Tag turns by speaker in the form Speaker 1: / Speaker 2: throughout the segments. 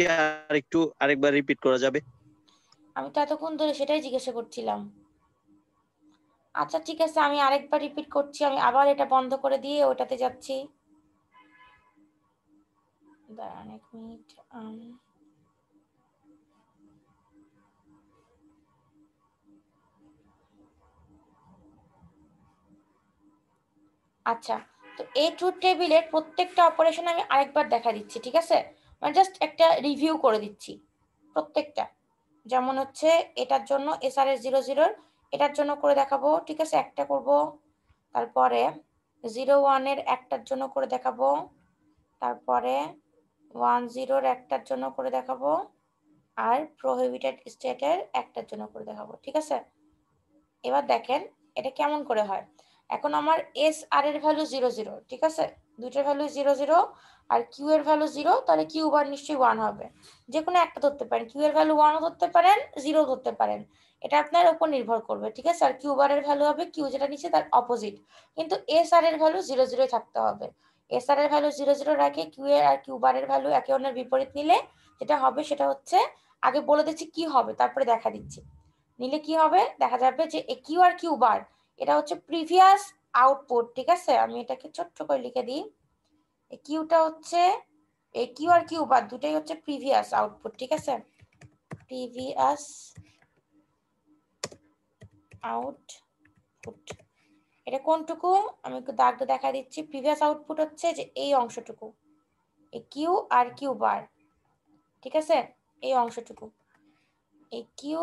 Speaker 1: কি আর একটু আরেকবার রিপিট করা যাবে
Speaker 2: আমি তো এতক্ষণ ধরে সেটাই জিজ্ঞাসা করছিলাম আচ্ছা ঠিক আছে আমি আরেকবার রিপিট করছি আমি আবার এটা বন্ধ করে দিয়ে ওটাতে যাচ্ছি দাঁড়ান এক মিনিট আচ্ছা তো এই ট্রুথ টেবিলের প্রত্যেকটা অপারেশন আমি আরেকবার দেখা দিচ্ছি ঠিক আছে মানে জাস্ট একটা রিভিউ করে দিচ্ছি প্রত্যেকটা যেমন হচ্ছে এটার জন্য এসআরএস জিরো জিরোর এটার জন্য করে দেখাবো ঠিক আছে একটা করব তারপরে জিরো ওয়ানের একটার জন্য করে দেখাবো তারপরে ওয়ান জিরোর একটার জন্য করে দেখাবো আর প্রোহিবিটেড স্টেটের একটার জন্য করে দেখাবো ঠিক আছে এবার দেখেন এটা কেমন করে হয় এখন আমার এস আর এর ভ্যালু জিরো জিরো ঠিক আছে দুইটার ভ্যালু জিরো জিরো আর কিউ এর ভ্যালু জিরো তাহলে কিউ বার নিশ্চয়ই ওয়ান হবে যে কোনো একটা ধরতে পারেন কিউ এর ভ্যালু ওয়ানও ধরতে পারেন জিরো ধরতে পারেন এটা আপনার ওপর নির্ভর করবে ঠিক আছে আর কিউ বারের ভ্যালু হবে কিউ যেটা নিচ্ছে তার অপোজিট কিন্তু এস আর এর ভ্যালু জিরো জিরোই থাকতে হবে এস আর এর ভ্যালু জিরো জিরো রাখে কিউ এর আর কিউ বারের ভ্যালু একে অন্যের বিপরীত নিলে যেটা হবে সেটা হচ্ছে আগে বলে দিচ্ছি কি হবে তারপরে দেখা দিচ্ছি নিলে কি হবে দেখা যাবে যে কিউ আর কিউ বার এটা হচ্ছে প্রিভিয়াস আউটপুট ঠিক আছে আমি এটাকে ছোট্ট করে লিখে দিই কিউটা হচ্ছে এ কিউ আর কিউ বার দুটাই হচ্ছে প্রিভিয়াস আউটপুট ঠিক আছে প্রিভিয়াস আউটপুট এটা কোনটুকু আমি দাগটা দেখা দিচ্ছি প্রিভিয়াস আউটপুট হচ্ছে যে এই অংশটুকু এ কিউ আর কিউ বার ঠিক আছে এই অংশটুকু এ কিউ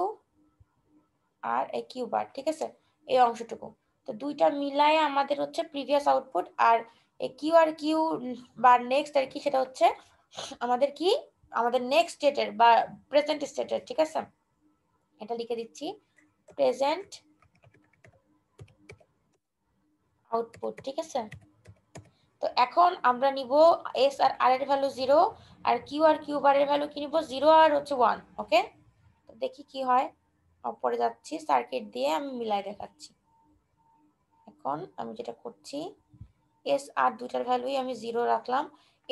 Speaker 2: আর এ কিউ বার ঠিক আছে এই অংশটুকু তো দুইটা মিলায় আমাদের হচ্ছে প্রিভিয়াস আউটপুট আর কিউ আর কিউ বা নেক্সট আর কি সেটা হচ্ছে আমাদের কি আমাদের নেক্সট স্টেটের বা প্রেজেন্ট স্টেটের ঠিক আছে এটা লিখে দিচ্ছি প্রেজেন্ট আউটপুট ঠিক আছে তো এখন আমরা নিব এস আর আর এর ভ্যালু জিরো আর কিউ আর কিউ বার এর ভ্যালু কি নিব জিরো আর হচ্ছে ওয়ান ওকে তো দেখি কি হয় ওপরে যাচ্ছি সার্কিট দিয়ে আমি মিলাই দেখাচ্ছি এখন আমি যেটা করছি এস আর দুটার ভ্যালুই আমি জিরো রাখলাম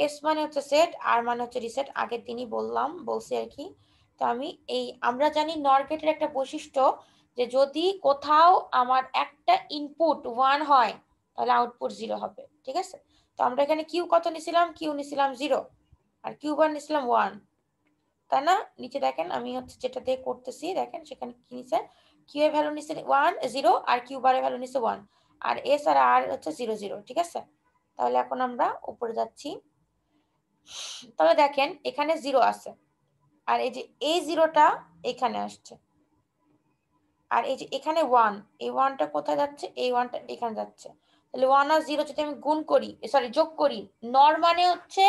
Speaker 2: এস মানে হচ্ছে সেট আর মানে হচ্ছে রিসেট আগের দিনই বললাম বলছি আর কি তো আমি এই আমরা জানি নরগেটের একটা বৈশিষ্ট্য যে যদি কোথাও আমার একটা ইনপুট ওয়ান হয় তাহলে আউটপুট জিরো হবে ঠিক আছে তো আমরা এখানে কিউ কত নিছিলাম কিউ নিছিলাম জিরো আর কিউ বার নিছিলাম ওয়ান তাই না নিচে দেখেন আমি হচ্ছে যেটা দিয়ে করতেছি দেখেন সেখানে কি নিছে কিউ এর ভ্যালু নিছে ওয়ান জিরো আর কিউ বারের ভ্যালু নিছে ওয়ান আর এস আর আর হচ্ছে জিরো জিরো ঠিক আছে তাহলে এখন আমরা উপরে যাচ্ছি তাহলে দেখেন এখানে জিরো আছে আর এই যে এই জিরোটা এখানে আসছে আর এই যে এখানে ওয়ান এই ওয়ানটা কোথায় যাচ্ছে এই ওয়ানটা এখানে যাচ্ছে তাহলে ওয়ান আর জিরো যদি আমি গুণ করি সরি যোগ করি নর মানে হচ্ছে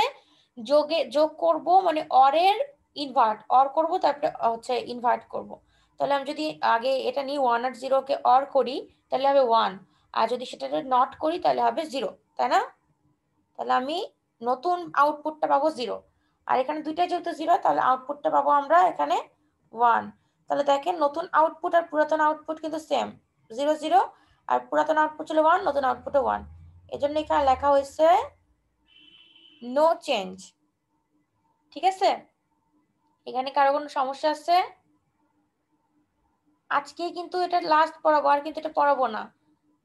Speaker 2: যোগে যোগ করব মানে অরের ইনভার্ট অর করব তারপরে হচ্ছে ইনভার্ট করব তাহলে আমি যদি আগে এটা নিই ওয়ান আর জিরোকে অর করি তাহলে হবে ওয়ান আর যদি সেটাকে নট করি তাহলে হবে জিরো তাই না তাহলে আমি নতুন আউটপুটটা পাবো জিরো আর এখানে দুইটা যেহেতু জিরো তাহলে আউটপুটটা পাবো আমরা এখানে ওয়ান তাহলে দেখেন নতুন আউটপুট আর পুরাতন আউটপুট কিন্তু সেম জিরো জিরো আর পুরাতন আউটপুট ছিল ওয়ান নতুন আউটপুটও ওয়ান এই জন্য এখানে লেখা হয়েছে নো চেঞ্জ ঠিক আছে এখানে কারো কোনো সমস্যা আছে আজকে কিন্তু এটা লাস্ট পড়াবো আর কিন্তু এটা পড়াবো না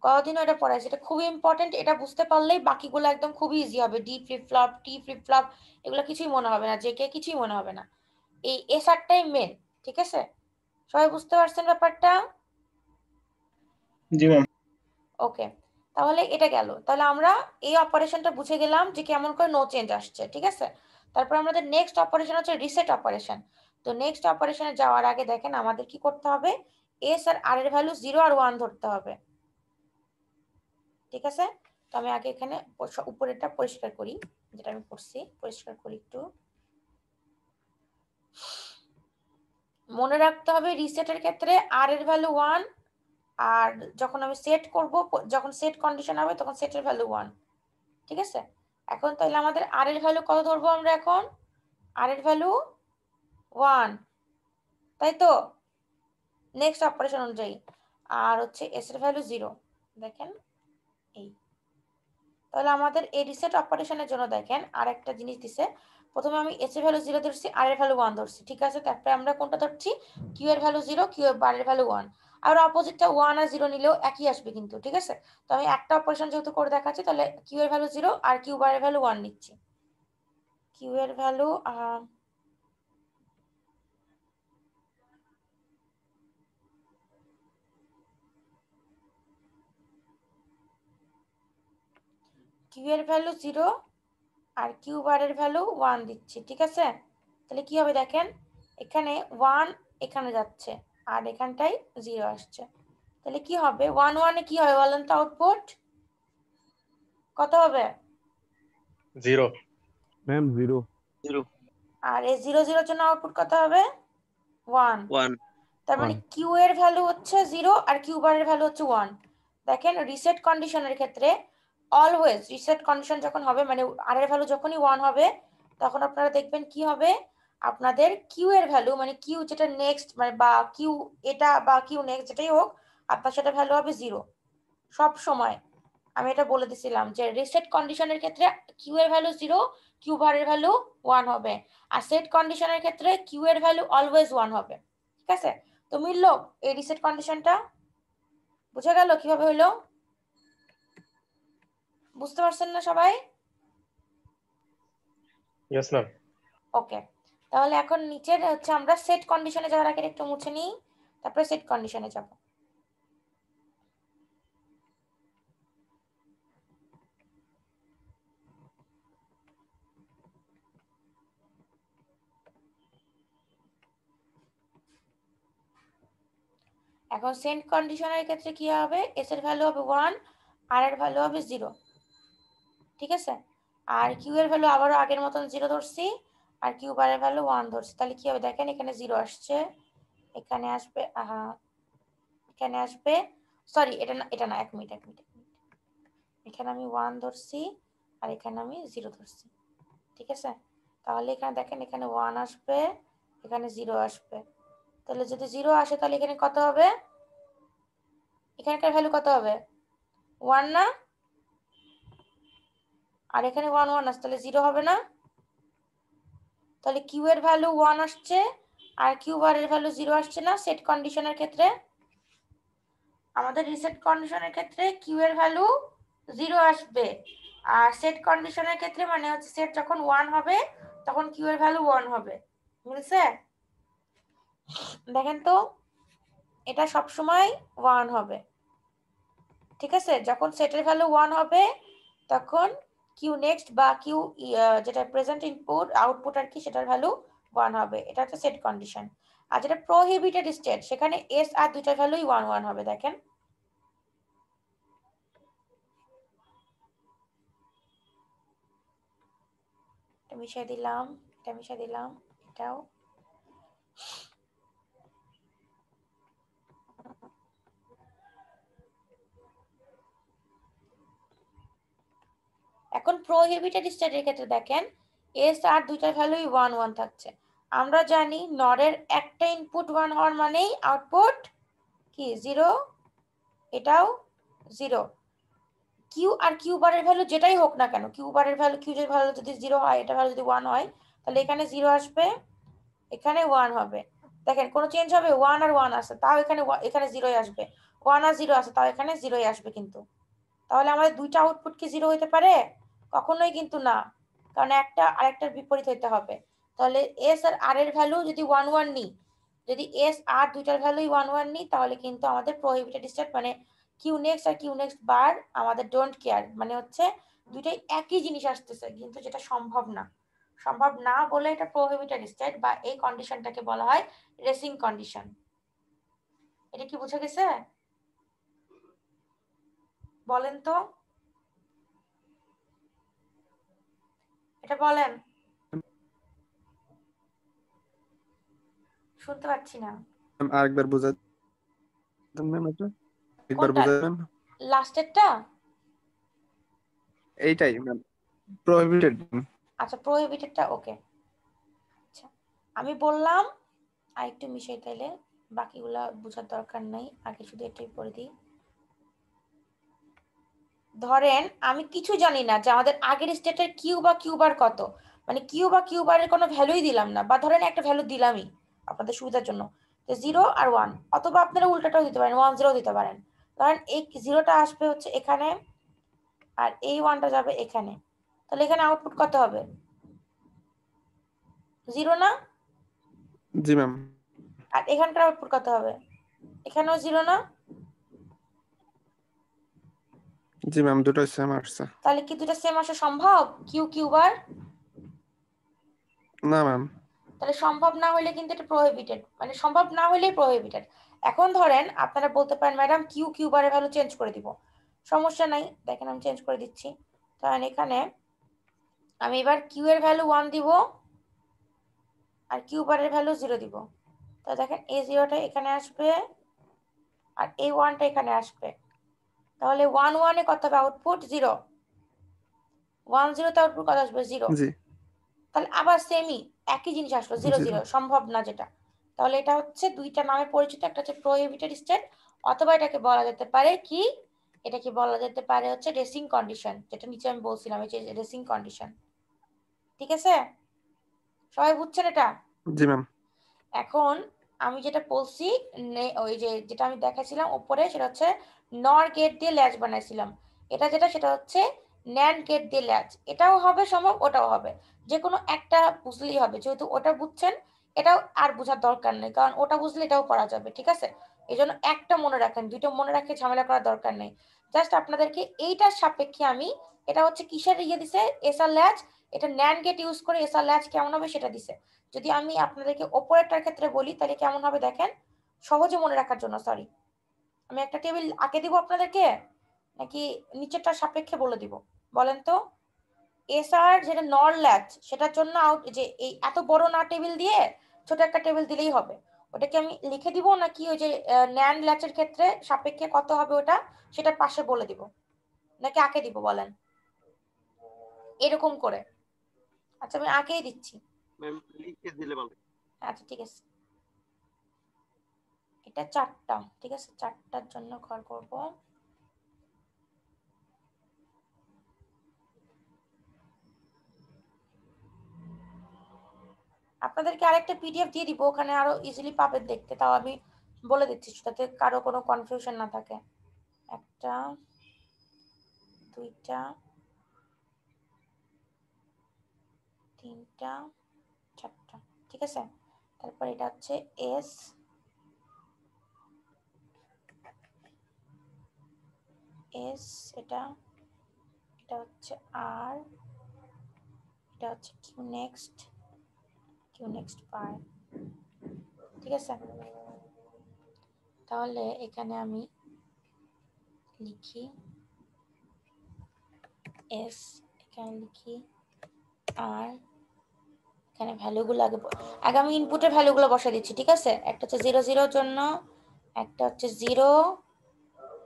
Speaker 2: কদিনও এটা পড়া আছে এটা খুবই ইম্পর্টেন্ট এটা বুঝতে পারলেই বাকিগুলো একদম খুবই ইজি হবে D flip flop T flip flop এগুলো কিছুই মনে হবে না যে কে কিছুই মনে হবে না এই এস আরটাই মেন ঠিক আছে সবাই বুঝতে পারছেন ব্যাপারটা জি ম্যাম ওকে তাহলে এটা গেল তাহলে আমরা এই অপারেশনটা বুঝে গেলাম যে কেমন করে নো চেঞ্জ আসছে ঠিক আছে তারপর আমাদের নেক্সট অপারেশন হচ্ছে রিসেট অপারেশন তো নেক্সট অপারেশনে যাওয়ার আগে দেখেন আমাদের কি করতে হবে এস আর আর এর ভ্যালু জিরো আর ওয়ান ধরতে হবে ঠিক আছে তো আমি আগে এখানে উপরেরটা পরিষ্কার করি যেটা আমি করছি পরিষ্কার করি একটু মনে রাখতে হবে রিসেটের ক্ষেত্রে আর এর ভ্যালু ওয়ান আর যখন আমি সেট করব যখন সেট কন্ডিশন হবে তখন সেটের ভ্যালু ওয়ান ঠিক আছে এখন তাহলে আমাদের আর এর ভ্যালু কত ধরবো আমরা এখন আর এর ভ্যালু ওয়ান তাই তো নেক্সট অপারেশন অনুযায়ী আর হচ্ছে এস এর ভ্যালু জিরো দেখেন তাহলে আমাদের এই রিসেট অপারেশনের জন্য দেখেন আর একটা জিনিস দিছে প্রথমে আমি এস এর ভ্যালু জিরো ধরছি আর এর ভ্যালু ওয়ান ধরছি ঠিক আছে তারপরে আমরা কোনটা ধরছি কিউ এর ভ্যালু জিরো কিউ এর বার এর ভ্যালু ওয়ান আর অপোজিটটা ওয়ান আর জিরো নিলেও একই আসবে কিন্তু ঠিক আছে তো আমি একটা অপারেশন যেহেতু করে দেখাচ্ছি তাহলে কিউ এর ভ্যালু জিরো আর কিউ বার এর ভ্যালু ওয়ান নিচ্ছি কিউ এর ভ্যালু কিউ এর ভ্যালু জিরো আর কিউ বারের ভ্যালু ওয়ান দিচ্ছি ঠিক আছে তাহলে কি হবে দেখেন এখানে ওয়ান এখানে যাচ্ছে আর এখানটাই জিরো আসছে তাহলে কি হবে ওয়ান ওয়ানে কি হবে বলেন তো আউটপুট কত হবে
Speaker 1: জিরো ম্যাম জিরো
Speaker 2: জিরো আর এই জিরো জিরোর জন্য আউটপুট কত হবে ওয়ান ওয়ান তার মানে কিউ এর ভ্যালু হচ্ছে জিরো আর কিউ বারের ভ্যালু হচ্ছে ওয়ান দেখেন রিসেট কন্ডিশনের ক্ষেত্রে অলওয়েজ রিসেট কন্ডিশন যখন হবে মানে আর এর ভ্যালু যখনই ওয়ান হবে তখন আপনারা দেখবেন কি হবে আপনাদের কিউ এর ভ্যালু মানে কিউ যেটা নেক্সট মানে বা কিউ এটা বা কিউ নেক্সট যেটাই হোক আপনার সেটা ভ্যালু হবে জিরো সব সময় আমি এটা বলে দিছিলাম যে রিসেট কন্ডিশনের ক্ষেত্রে কিউ এর ভ্যালু জিরো কিউ এর ভ্যালু ওয়ান হবে আর সেট কন্ডিশনের ক্ষেত্রে কিউ এর ভ্যালু অলওয়েজ ওয়ান হবে ঠিক আছে তো মিললো এই রিসেট কন্ডিশনটা বুঝে গেল কিভাবে হলো বুঝতে পারছেন না সবাই यस ম্যাম ওকে তাহলে এখন নিচের হচ্ছে আমরা সেট কন্ডিশনে যাওয়ার আগে একটু মুছে নিই তারপরে সেট কন্ডিশনে যাব এখন সেন্ট কন্ডিশনের ক্ষেত্রে কি হবে এস এর ভ্যালু হবে ওয়ান আর এর ভ্যালু হবে জিরো ঠিক আছে আর কিউ এর ভ্যালু আবারও আগের মতন জিরো ধরছি আর কিউ বারের ভ্যালু ওয়ান ধরছি তাহলে কি হবে দেখেন এখানে জিরো আসছে এখানে আসবে এখানে আসবে সরি এটা না এটা না এক মিনিট এক মিনিট এক মিনিট এখানে আমি ওয়ান ধরছি আর এখানে আমি জিরো ধরছি ঠিক আছে তাহলে এখানে দেখেন এখানে ওয়ান আসবে এখানে জিরো আসবে তাহলে যদি জিরো আসে তাহলে এখানে কত হবে এখানকার ভ্যালু কত হবে ওয়ান না আর এখানে ওয়ান ওয়ান আসছে তাহলে জিরো হবে না তাহলে কিউ এর ভ্যালু ওয়ান আসছে আর কিউ এর ভ্যালু জিরো আসছে না সেট কন্ডিশনের ক্ষেত্রে আমাদের রিসেট কন্ডিশনের ক্ষেত্রে কিউ এর ভ্যালু জিরো আসবে আর সেট কন্ডিশনের ক্ষেত্রে মানে হচ্ছে সেট যখন ওয়ান হবে তখন কিউ এর ভ্যালু ওয়ান হবে বুঝছে দেখেন তো এটা সব সময় ওয়ান হবে ঠিক আছে যখন সেটের ভ্যালু ওয়ান হবে তখন কিউ নেক্সট বা কিউ যেটা প্রেজেন্ট ইনপুট আউটপুট আর কি সেটার ভ্যালু ওয়ান হবে এটা হচ্ছে সেট কন্ডিশন আর যেটা প্রোহিবিটেড স্টেট সেখানে এস আর দুইটার ভ্যালুই ওয়ান ওয়ান হবে দেখেন মিশিয়ে দিলাম এটা মিশিয়ে দিলাম এটাও এখন প্রোহিবিটেড স্টেটের ক্ষেত্রে দেখেন এস আর দুইটা ভ্যালুই ওয়ান ওয়ান থাকছে আমরা জানি নরের একটা ইনপুট ওয়ান হওয়ার মানেই আউটপুট কি জিরো এটাও জিরো কিউ আর কিউ বারের ভ্যালু যেটাই হোক না কেন কিউ বারের ভ্যালু কিউ যে ভ্যালু যদি জিরো হয় এটা ভ্যালু যদি ওয়ান হয় তাহলে এখানে জিরো আসবে এখানে ওয়ান হবে দেখেন কোনো চেঞ্জ হবে ওয়ান আর ওয়ান আসে তাও এখানে এখানে জিরোই আসবে ওয়ান আর জিরো আসে তাও এখানে জিরোই আসবে কিন্তু তাহলে আমাদের দুইটা আউটপুট কি জিরো হতে পারে কখনোই কিন্তু না কারণ একটা আরেকটার বিপরীত হতে হবে তাহলে এস আর আর এর ভ্যালু যদি ওয়ান ওয়ান নিই যদি এস আর দুইটার ভ্যালুই ওয়ান ওয়ান নিই তাহলে কিন্তু আমাদের প্রোহিবিটেড স্টেট মানে কিউ নেক্সট আর কিউ নেক্সট বার আমাদের ডোন্ট কেয়ার মানে হচ্ছে দুইটাই একই জিনিস আসতেছে কিন্তু যেটা সম্ভব না সম্ভব না বলে এটা প্রোহিবিটেড স্টেট বা এই কন্ডিশনটাকে বলা হয় রেসিং কন্ডিশন এটা কি বুঝা গেছে বলেন তো এটা বলেন শুনতে পাচ্ছি না
Speaker 1: আরেকবার বোঝা ম্যাম এটা একবার বোঝাবেন লাস্টেরটা এইটাই ম্যাম প্রোহিবিটেড
Speaker 2: আচ্ছা প্রোহিবিটেডটা ওকে আচ্ছা আমি বললাম আরেকটু মিশাই তাইলে বাকিগুলা বোঝার দরকার নাই আগে শুধু এটাই পড়ে দিই ধরেন আমি কিছু জানি না যে আমাদের আগের স্টেটের কিউ বা কিউবার কত মানে কিউ বা কিউবারের কোনো ভ্যালুই দিলাম না বা ধরেন একটা ভ্যালু দিলামই আপনাদের সুবিধার জন্য তো জিরো আর ওয়ান অথবা আপনারা উল্টাটাও দিতে পারেন ওয়ান জিরো দিতে পারেন ধরেন এই জিরোটা আসবে হচ্ছে এখানে আর এই ওয়ানটা যাবে এখানে তাহলে এখানে আউটপুট কত হবে জিরো না জি ম্যাম আর এখানকার আউটপুট কত হবে এখানেও জিরো না
Speaker 1: জি ম্যাম দুটো সেম আসছে
Speaker 2: তাহলে কি দুটো সেম আসা সম্ভব কিউ কিউ বার না ম্যাম তাহলে সম্ভব না হলে কিন্তু এটা প্রোহিবিটেড মানে সম্ভব না হলে প্রোহিবিটেড এখন ধরেন আপনারা বলতে পারেন madam Q Q value change করে দিব সমস্যা নাই দেখেন আমি চেঞ্জ করে দিচ্ছি কারণ এখানে আমি এবার কিউ এর ভ্যালু ওয়ান দিব আর কিউ বারের ভ্যালু জিরো দিব তো দেখেন এই জিরোটা এখানে আসবে আর এই ওয়ানটা এখানে আসবে তাহলে ওয়ান ওয়ানে কত হবে আউটপুট জিরো ওয়ান জিরোতে আউটপুট কত আসবে জিরো তাহলে আবার সেমি একই জিনিস আসলো জিরো জিরো সম্ভব না যেটা তাহলে এটা হচ্ছে দুইটা নামে পরিচিত একটা হচ্ছে প্রোহিবিটেড স্টেট অথবা এটাকে বলা যেতে পারে কি এটা কি বলা যেতে পারে হচ্ছে রেসিং কন্ডিশন যেটা নিচে আমি বলছিলাম এই যে রেসিং কন্ডিশন ঠিক আছে সবাই বুঝছেন এটা জি ম্যাম এখন আমি যেটা বলছি ওই যে যেটা আমি দেখাছিলাম উপরে সেটা হচ্ছে নর গেট দিয়ে ল্যাচ বানাইছিলাম এটা যেটা সেটা হচ্ছে ন্যান গেট দিয়ে ল্যাচ এটাও হবে সম্ভব ওটাও হবে যে কোনো একটা বুঝলেই হবে যেহেতু ওটা বুঝছেন এটাও আর বোঝার দরকার নেই কারণ ওটা বুঝলে এটাও করা যাবে ঠিক আছে এই জন্য একটা মনে রাখেন দুইটা মনে রাখে ঝামেলা করার দরকার নেই জাস্ট আপনাদেরকে এইটার সাপেক্ষে আমি এটা হচ্ছে কিসের ইয়ে দিছে এসআর ল্যাচ এটা ন্যান গেট ইউজ করে এসআর ল্যাচ কেমন হবে সেটা দিছে যদি আমি আপনাদেরকে ওপরেরটার ক্ষেত্রে বলি তাহলে কেমন হবে দেখেন সহজে মনে রাখার জন্য সরি আমি একটা টেবিল আঁকে দিব আপনাদেরকে নাকি নিচেরটা সাপেক্ষে বলে দিব বলেন তো এসআর যেটা নর ল্যাচ সেটার জন্য আউট যে এই এত বড় না টেবিল দিয়ে ছোট একটা টেবিল দিলেই হবে ওটাকে আমি লিখে দিব নাকি ওই যে ন্যান ল্যাচের ক্ষেত্রে সাপেক্ষে কত হবে ওটা সেটা পাশে বলে দিব নাকি আঁকে দিব বলেন এরকম করে আচ্ছা আমি আঁকেই দিচ্ছি
Speaker 1: ম্যাম লিখে দিলে ভালো
Speaker 2: আচ্ছা ঠিক আছে এটা চারটা ঠিক আছে চারটার জন্য ঘর করব আপনাদেরকে আরেকটা পিডিএফ দিয়ে দিব ওখানে আরো ইজিলি পাবেন দেখতে তাও আমি বলে দিচ্ছি যাতে কারো কোনো কনফিউশন না থাকে একটা দুইটা তিনটা চারটা ঠিক আছে তারপর এটা হচ্ছে এস এস এটা এটা হচ্ছে আর এটা হচ্ছে Q next Q next bar ঠিক আছে তাহলে এখানে আমি লিখি এস এখানে লিখি আর এখানে ভ্যালুগুলো আগে আগে আমি ইনপুটের ভ্যালুগুলো বসে দিচ্ছি ঠিক আছে একটা হচ্ছে জিরো জিরোর জন্য একটা হচ্ছে জিরো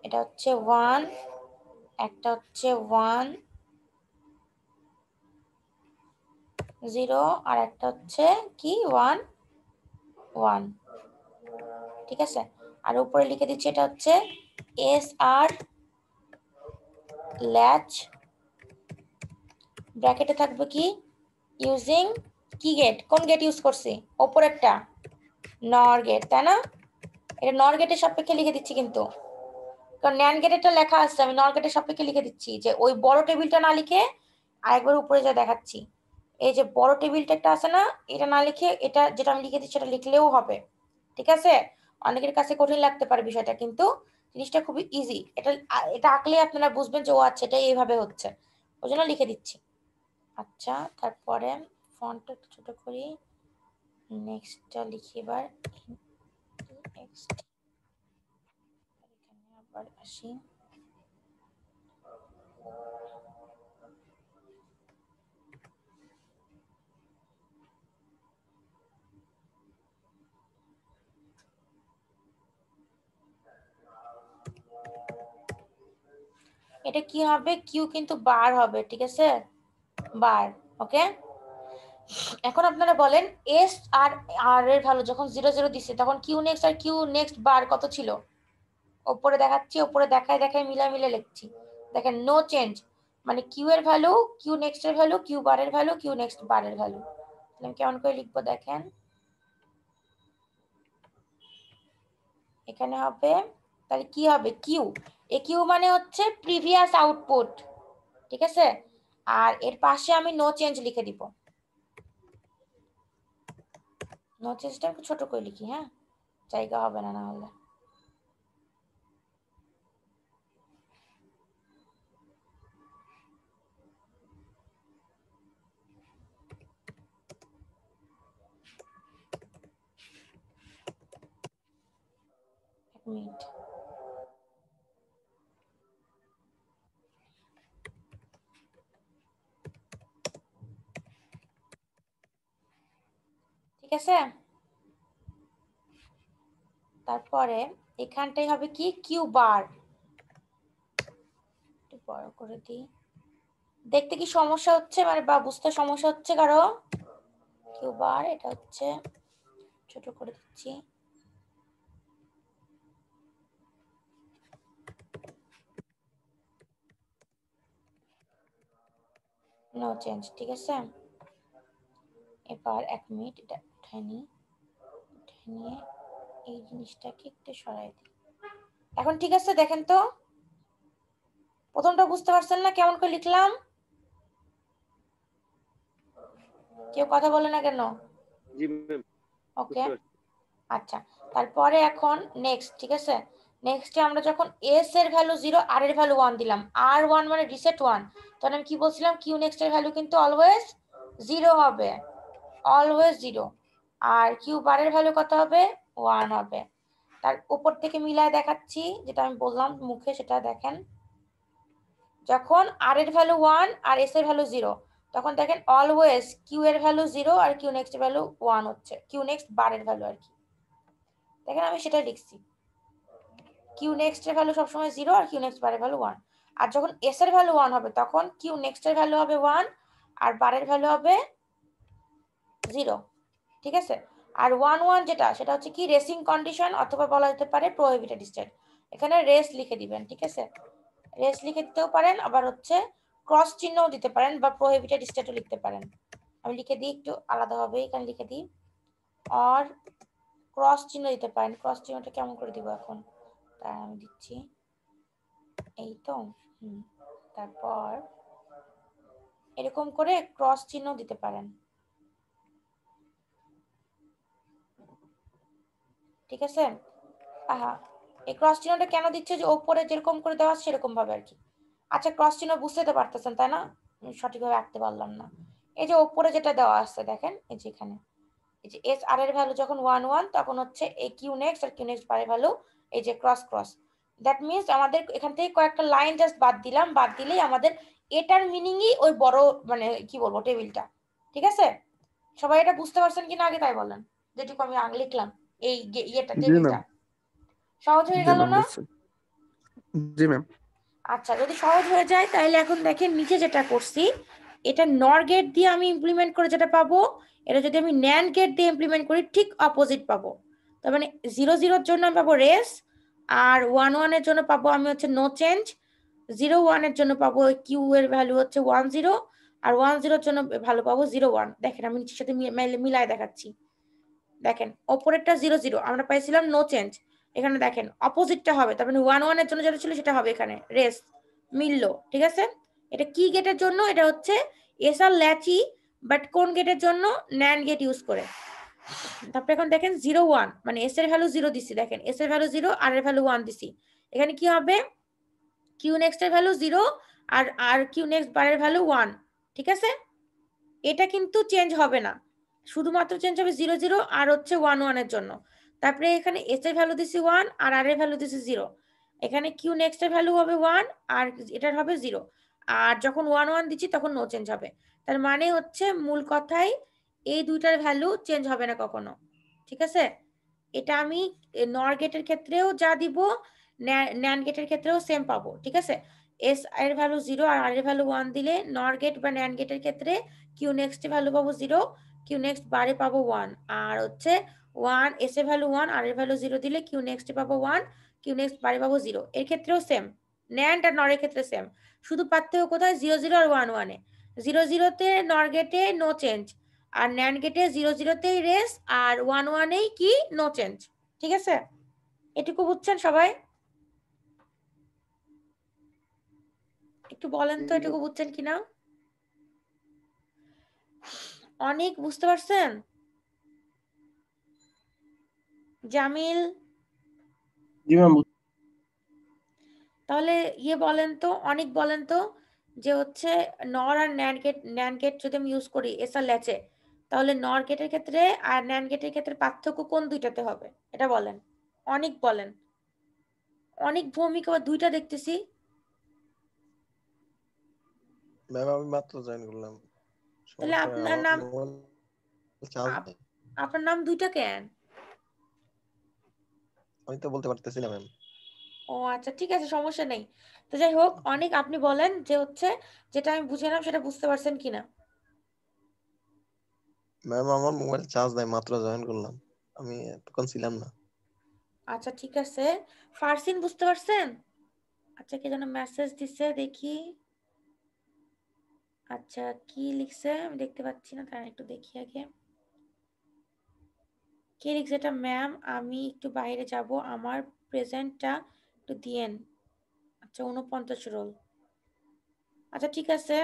Speaker 2: এটা হচ্ছে ওয়ান একটা হচ্ছে ওয়ান জিরো আর একটা হচ্ছে কি ওয়ান ওয়ান ঠিক আছে আর উপরে লিখে দিচ্ছি এটা হচ্ছে এস আর ল্যাচ ব্র্যাকেটে থাকবে কি ইউজিং কি গেট কোন গেট ইউজ করছি ওপরেরটা নর গেট তাই না এটা নর গেটের সাপেক্ষে লিখে দিচ্ছি কিন্তু কারণ ন্যান গেটেরটা লেখা আসছে আমি নর গেটের সবটাকে লিখে দিচ্ছি যে ওই বড় টেবিলটা না লিখে আরেকবার উপরে যা দেখাচ্ছি এই যে বড় টেবিলটা একটা আছে না এটা না লিখে এটা যেটা আমি লিখে দিচ্ছি সেটা লিখলেও হবে ঠিক আছে অনেকের কাছে কঠিন লাগতে পারে বিষয়টা কিন্তু জিনিসটা খুবই ইজি এটা এটা আঁকলেই আপনারা বুঝবেন যে ও আচ্ছা এটা এইভাবে হচ্ছে ওই জন্য লিখে দিচ্ছি আচ্ছা তারপরে ফন্টটা একটু ছোটো করি নেক্সটটা লিখিবার এবার নেক্সট আবার আসি এটা কি হবে কিউ কিন্তু বার হবে ঠিক আছে বার ওকে এখন আপনারা বলেন এস আর আর এর ভ্যালু যখন জিরো জিরো দিচ্ছে তখন কিউ নেক্সট আর কিউ নেক্সট বার কত ছিল ওপরে দেখাচ্ছি ওপরে দেখায় দেখায় মিলা মিলে লিখছি দেখেন নো চেঞ্জ মানে কিউ এর ভ্যালু কিউ নেক্সট এর ভ্যালু কিউ বারের ভ্যালু কিউ নেক্সট বারের ভ্যালু আমি কেমন করে লিখবো দেখেন এখানে হবে তাহলে কি হবে কিউ এ কিউ মানে হচ্ছে প্রিভিয়াস আউটপুট ঠিক আছে আর এর পাশে আমি নো চেঞ্জ লিখে দিব নো চেঞ্জটা ছোট করে লিখি হ্যাঁ জায়গা হবে না না হলে Wait. ঠিক আছে তারপরে এখানটাই হবে কি কিউ বার একটু বড় করে দিই দেখতে কি সমস্যা হচ্ছে মানে বা বুঝতে সমস্যা হচ্ছে কারো কিউ বার এটা হচ্ছে ছোট করে দিচ্ছি নো চেঞ্জ ঠিক আছে এবার এক মিনিট এটা উঠে নিই উঠে নিয়ে এই জিনিসটাকে একটু সরাই দিই এখন ঠিক আছে দেখেন তো প্রথমটা বুঝতে পারছেন না কেমন করে লিখলাম কেউ কথা বলে না কেন ওকে আচ্ছা তারপরে এখন নেক্সট ঠিক আছে নেক্সটে আমরা যখন এস এর ভ্যালু জিরো আর এর ভ্যালু ওয়ান দিলাম আর ওয়ান মানে রিসেট ওয়ান তখন আমি কি বলছিলাম কিউ নেক্সট এর ভ্যালু কিন্তু অলওয়েজ জিরো হবে অলওয়েজ জিরো আর কিউ বারের ভ্যালু কত হবে ওয়ান হবে তার উপর থেকে মিলায় দেখাচ্ছি যেটা আমি বললাম মুখে সেটা দেখেন যখন আর এর ভ্যালু ওয়ান আর এস এর ভ্যালু জিরো তখন দেখেন অলওয়েজ কিউ এর ভ্যালু জিরো আর কিউ নেক্সট ভ্যালু ওয়ান হচ্ছে কিউ নেক্সট বারের ভ্যালু আর কি দেখেন আমি সেটা লিখছি কিউ নেক্সটের ভ্যালু সবসময় জিরো আর কিউ নেক্সট বারের ভ্যালু ওয়ান আর যখন এস এর ভ্যালু ওয়ান হবে তখন কিউ নেক্সটের ভ্যালু হবে ওয়ান আর বারের ভ্যালু হবে জিরো ঠিক আছে আর ওয়ান ওয়ান যেটা সেটা হচ্ছে কি রেসিং কন্ডিশন অথবা বলা যেতে পারে প্রোহিবিটেড স্টেট এখানে রেস লিখে দিবেন ঠিক আছে রেস লিখে দিতেও পারেন আবার হচ্ছে ক্রস চিহ্নও দিতে পারেন বা প্রোহিবিটেড স্টেটও লিখতে পারেন আমি লিখে দিই একটু আলাদাভাবে এখানে লিখে দিই আর ক্রস চিহ্ন দিতে পারেন ক্রস চিহ্নটা কেমন করে দিব এখন আমি দিচ্ছি এই তো তারপর এরকম করে ক্রস চিহ্ন দিতে পারেন ঠিক আছে আহা এই ক্রস চিহ্নটা কেন দিচ্ছে যে ওপরে যেরকম করে দেওয়া সেরকম ভাবে আর কি আচ্ছা ক্রস চিহ্ন বুঝতে পারতেছেন তাই না সঠিকভাবে আঁকতে পারলাম না এই যে ওপরে যেটা দেওয়া আছে দেখেন এই যে এখানে এই যে এস আর এর ভ্যালু যখন ওয়ান ওয়ান তখন হচ্ছে এ কিউ নেক্সট আর কিউ নেক্সট পারে ভ্যালু এই যে ক্রস ক্রস দ্যাট মিনস আমাদের এখান থেকে কয়েকটা লাইন জাস্ট বাদ দিলাম বাদ দিলেই আমাদের এটার মিনিংই ওই বড় মানে কি বলবো টেবিলটা ঠিক আছে সবাই এটা বুঝতে পারছেন কিনা আগে তাই বলেন যেটুকু আমি লিখলাম এই ইয়েটা টেবিলটা সহজ হয়ে গেল না জি ম্যাম আচ্ছা যদি সহজ হয়ে যায় তাহলে এখন দেখেন নিচে যেটা করছি এটা নর গেট দিয়ে আমি ইমপ্লিমেন্ট করে যেটা পাবো এটা যদি আমি ন্যান গেট দিয়ে ইমপ্লিমেন্ট করি ঠিক অপোজিট পাবো তার মানে জিরো জিরোর জন্য আমি পাবো রেস আর ওয়ান ওয়ানের জন্য পাবো আমি হচ্ছে নো চেঞ্জ জিরো ওয়ানের জন্য পাবো কিউ এর ভ্যালু হচ্ছে ওয়ান জিরো আর ওয়ান জিরোর জন্য ভালো পাবো জিরো ওয়ান দেখেন আমি নিচের সাথে মিলায় দেখাচ্ছি দেখেন ওপরেরটা জিরো জিরো আমরা পাইছিলাম নো চেঞ্জ এখানে দেখেন অপোজিটটা হবে তার মানে ওয়ান ওয়ানের জন্য যেটা ছিল সেটা হবে এখানে রেস মিললো ঠিক আছে এটা কি গেটের জন্য এটা হচ্ছে এসআর ল্যাচি বাট কোন গেটের জন্য ন্যান গেট ইউজ করে তারপরে এখন দেখেন জিরো ওয়ান মানে এস এর ভ্যালু জিরো দিছি দেখেন এস এর ভ্যালু জিরো আর এর ভ্যালু ওয়ান দিছি এখানে কি হবে কিউ নেক্সট এর ভ্যালু জিরো আর আর কিউ নেক্সট বার এর ভ্যালু ওয়ান ঠিক আছে এটা কিন্তু চেঞ্জ হবে না শুধুমাত্র চেঞ্জ হবে জিরো জিরো আর হচ্ছে ওয়ান ওয়ানের জন্য তারপরে এখানে এস এর ভ্যালু দিছি ওয়ান আর আর এর ভ্যালু দিছি জিরো এখানে কিউ নেক্সট এর ভ্যালু হবে ওয়ান আর এটার হবে জিরো আর যখন ওয়ান ওয়ান দিচ্ছি তখন নো চেঞ্জ হবে তার মানে হচ্ছে মূল কথাই এই দুইটার ভ্যালু চেঞ্জ হবে না কখনো ঠিক আছে এটা আমি নর গেটের ক্ষেত্রেও যা দিব ন্যান গেটের ক্ষেত্রেও সেম পাবো ঠিক আছে এস এর ভ্যালু জিরো আর আর এর ভ্যালু ওয়ান দিলে নর গেট বা ন্যান গেটের ক্ষেত্রে কিউ নেক্সট ভ্যালু পাবো জিরো কিউ নেক্সট বারে পাবো ওয়ান আর হচ্ছে ওয়ান এস এর ভ্যালু ওয়ান আর এর ভ্যালু জিরো দিলে কিউ নেক্সট পাবো ওয়ান কিউ নেক্সট বারে পাবো জিরো এর ক্ষেত্রেও সেম ন্যান্ড আর নরের ক্ষেত্রে সেম শুধু পার্থক্য কোথায় জিরো জিরো আর ওয়ান ওয়ানে জিরো জিরোতে নর গেটে নো চেঞ্জ আর ন্যান গেটে জিরো জিরোতেই রেস আর ওয়ান ওয়ানেই কি নো চেঞ্জ ঠিক আছে এটুকু বুঝছেন সবাই একটু বলেন তো এটুকু বুঝছেন কিনা অনেক বুঝতে পারছেন জামিল তাহলে ইয়ে বলেন তো অনেক বলেন তো যে হচ্ছে নর আর ন্যান গেট ন্যান গেট যদি আমি ইউজ করি এসা লেচে তাহলে নর গেটের ক্ষেত্রে আর ন্যান গেটের ক্ষেত্রে পার্থক্য কোন দুইটাতে হবে এটা বলেন অনেক বলেন অনেক ভূমিকা দুইটা দেখতেছি
Speaker 1: ম্যাম আমি মাত্র জয়েন করলাম
Speaker 2: তাহলে আপনার নাম আপনার নাম দুইটা কেন
Speaker 1: আমি তো বলতে পারতেছি না ম্যাম
Speaker 2: ও আচ্ছা ঠিক আছে সমস্যা নেই তো যাই হোক অনেক আপনি বলেন যে হচ্ছে যেটা আমি বুঝে সেটা বুঝতে পারছেন কিনা
Speaker 1: ম্যাম আমার মোবাইল চার্জ নাই মাত্র জয়েন করলাম আমি এতক্ষণ ছিলাম না
Speaker 2: আচ্ছা ঠিক আছে ফারসিন বুঝতে পারছেন আচ্ছা কে যেন মেসেজ দিছে দেখি আচ্ছা কি লিখছে আমি দেখতে পাচ্ছি না তার একটু দেখি আগে কে লিখছে এটা ম্যাম আমি একটু বাইরে যাব আমার প্রেজেন্টটা একটু দিয়েন আচ্ছা উনপঞ্চাশ রোল আচ্ছা ঠিক আছে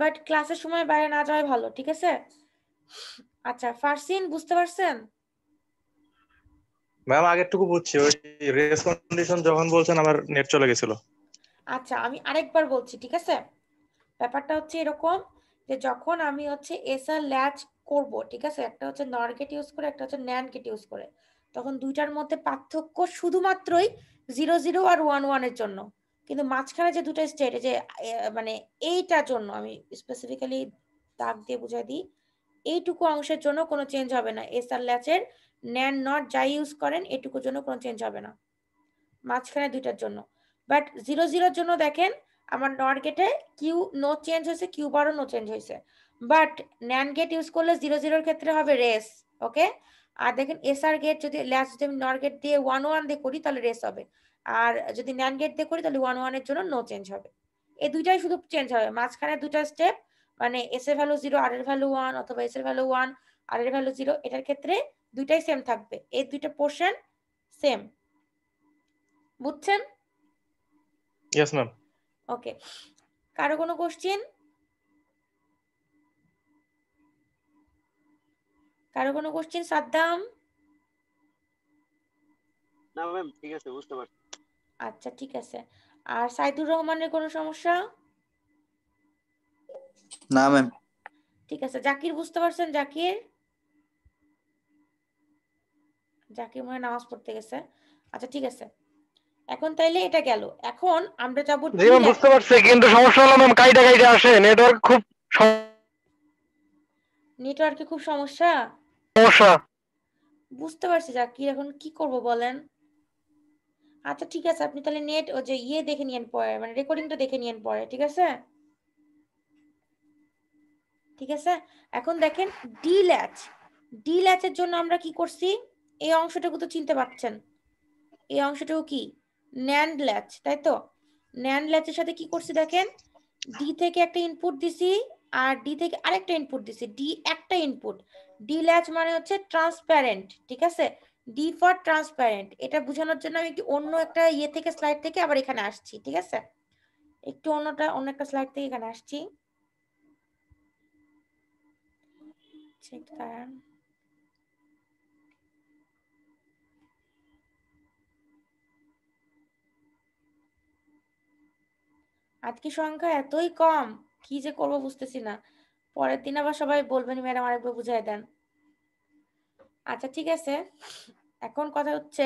Speaker 2: বাট ক্লাসের সময় বাইরে না যাওয়াই ভালো ঠিক আছে আচ্ছা ফারসিন বুঝতে পারছেন
Speaker 1: ম্যাম আগেরটুকু বুঝছি ওই রেস কন্ডিশন যখন বলছেন আমার নেট চলে গেছিল
Speaker 2: আচ্ছা আমি আরেকবার বলছি ঠিক আছে ব্যাপারটা হচ্ছে এরকম যে যখন আমি হচ্ছে এসআর ল্যাচ করব ঠিক আছে একটা হচ্ছে নর ইউজ করে একটা হচ্ছে ন্যান গেট ইউজ করে তখন দুইটার মধ্যে পার্থক্য শুধুমাত্রই জিরো জিরো আর ওয়ান ওয়ান এর জন্য কিন্তু মাঝখানে যে দুটো স্টেট যে মানে এইটার জন্য আমি স্পেসিফিক্যালি দাগ দিয়ে বুঝাই দিই এইটুকু অংশের জন্য কোনো চেঞ্জ হবে না এস আর ল্যাচের ন্যান নট যাই ইউজ করেন এটুকুর জন্য কোনো চেঞ্জ হবে না মাঝখানে দুইটার জন্য বাট জিরো জিরোর জন্য দেখেন আমার নট গেটে কিউ নো চেঞ্জ হয়েছে কিউ বারও নো চেঞ্জ হয়েছে বাট ন্যান গেট ইউজ করলে জিরো জিরোর ক্ষেত্রে হবে রেস ওকে আর দেখেন এসআর গেট যদি ল্যাচ যদি আমি নট গেট দিয়ে ওয়ান ওয়ান দিয়ে করি তাহলে রেস হবে আর যদি ন্যান গেট দিয়ে করি তাহলে ওয়ান ওয়ানের জন্য নো চেঞ্জ হবে এই দুইটাই শুধু চেঞ্জ হবে মাঝখানে দুটা স্টেপ মানে এস এর ভ্যালু জিরো আর এর ভ্যালু ওয়ান অথবা এস এর ভ্যালু ওয়ান আর এর ভ্যালু জিরো এটার ক্ষেত্রে দুইটাই সেম থাকবে এই দুইটা পোর্শন সেম বুঝছেন ইয়েস ম্যাম ওকে কারো কোনো কোশ্চেন কারো কোনো কোশ্চেন সাদ্দাম না ম্যাম ঠিক আছে বুঝতে পারছি আচ্ছা ঠিক আছে আর সাইদুর রহমানের কোনো সমস্যা না ম্যাম ঠিক আছে জাকির বুঝতে পারছেন জাকির জাকির মনে নামাজ পড়তে গেছে আচ্ছা ঠিক আছে এখন তাইলে এটা গেল এখন আমরা যাব জি ম্যাম বুঝতে পারছি কিন্তু সমস্যা হলো ম্যাম কাইটা কাইটা আসে নেটওয়ার্ক খুব নেটওয়ার্কে খুব সমস্যা সমস্যা বুঝতে পারছি জাকির এখন কি করব বলেন আচ্ছা ঠিক আছে আপনি তাহলে নেট ও যে ইয়ে দেখে নিয়েন পরে মানে রেকর্ডিংটা দেখে নিয়েন পরে ঠিক আছে ঠিক আছে এখন দেখেন ডি ল্যাচ ডি ল্যাচের জন্য আমরা কি করছি এই অংশটুকু তো চিনতে পারছেন এই অংশটুকু কি ন্যান্ড ল্যাচ তাই তো ন্যান্ড ল্যাচের সাথে কি করছি দেখেন ডি থেকে একটা ইনপুট দিছি আর ডি থেকে আরেকটা ইনপুট দিছি ডি একটা ইনপুট ডি ল্যাচ মানে হচ্ছে ট্রান্সপ্যারেন্ট ঠিক আছে ডি ফর ট্রান্সপ্যারেন্ট এটা বোঝানোর জন্য আমি একটু অন্য একটা ইয়ে থেকে স্লাইড থেকে আবার এখানে আসছি ঠিক আছে একটু অন্যটা অন্য একটা স্লাইড থেকে এখানে আসছি check that. আজকে সংখ্যা এতই কম কি যে করব বুঝতেছি না পরের দিন আবার সবাই বলবেন ম্যাডাম আরেকবার বুঝাই দেন আচ্ছা ঠিক আছে এখন কথা হচ্ছে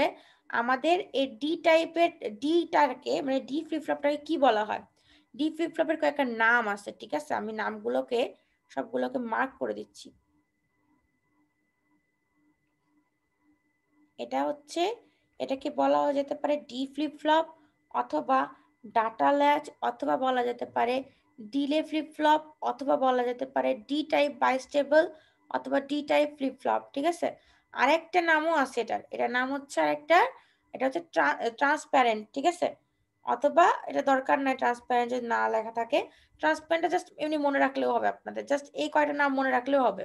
Speaker 2: আমাদের এই ডি টাইপের ডিটাকে মানে ডি ফ্লিপফ্লপটাকে কি বলা হয় ডি ফ্লিপফ্লপের কয়েকটা নাম আছে ঠিক আছে আমি নামগুলোকে সবগুলোকে মার্ক করে দিচ্ছি এটা হচ্ছে এটাকে বলা যেতে পারে ডি ফ্লিপ ফ্লপ অথবা ডাটা ল্যাচ অথবা বলা যেতে পারে ডিলে ফ্লিপ ফ্লপ অথবা বলা যেতে পারে ডি টাইপ বাইস্টেবল অথবা ডি টাইপ ফ্লিপ ফ্লপ ঠিক আছে আরেকটা নামও আছে এটার এটার নাম হচ্ছে আরেকটা এটা হচ্ছে ট্রান্সপ্যারেন্ট ঠিক আছে অথবা এটা দরকার নাই ট্রান্সপ্যারেন্ট যদি না লেখা থাকে ট্রান্সপ্যারেন্টটা জাস্ট এমনি মনে রাখলেও হবে আপনাদের জাস্ট এই কয়টা নাম মনে রাখলেও হবে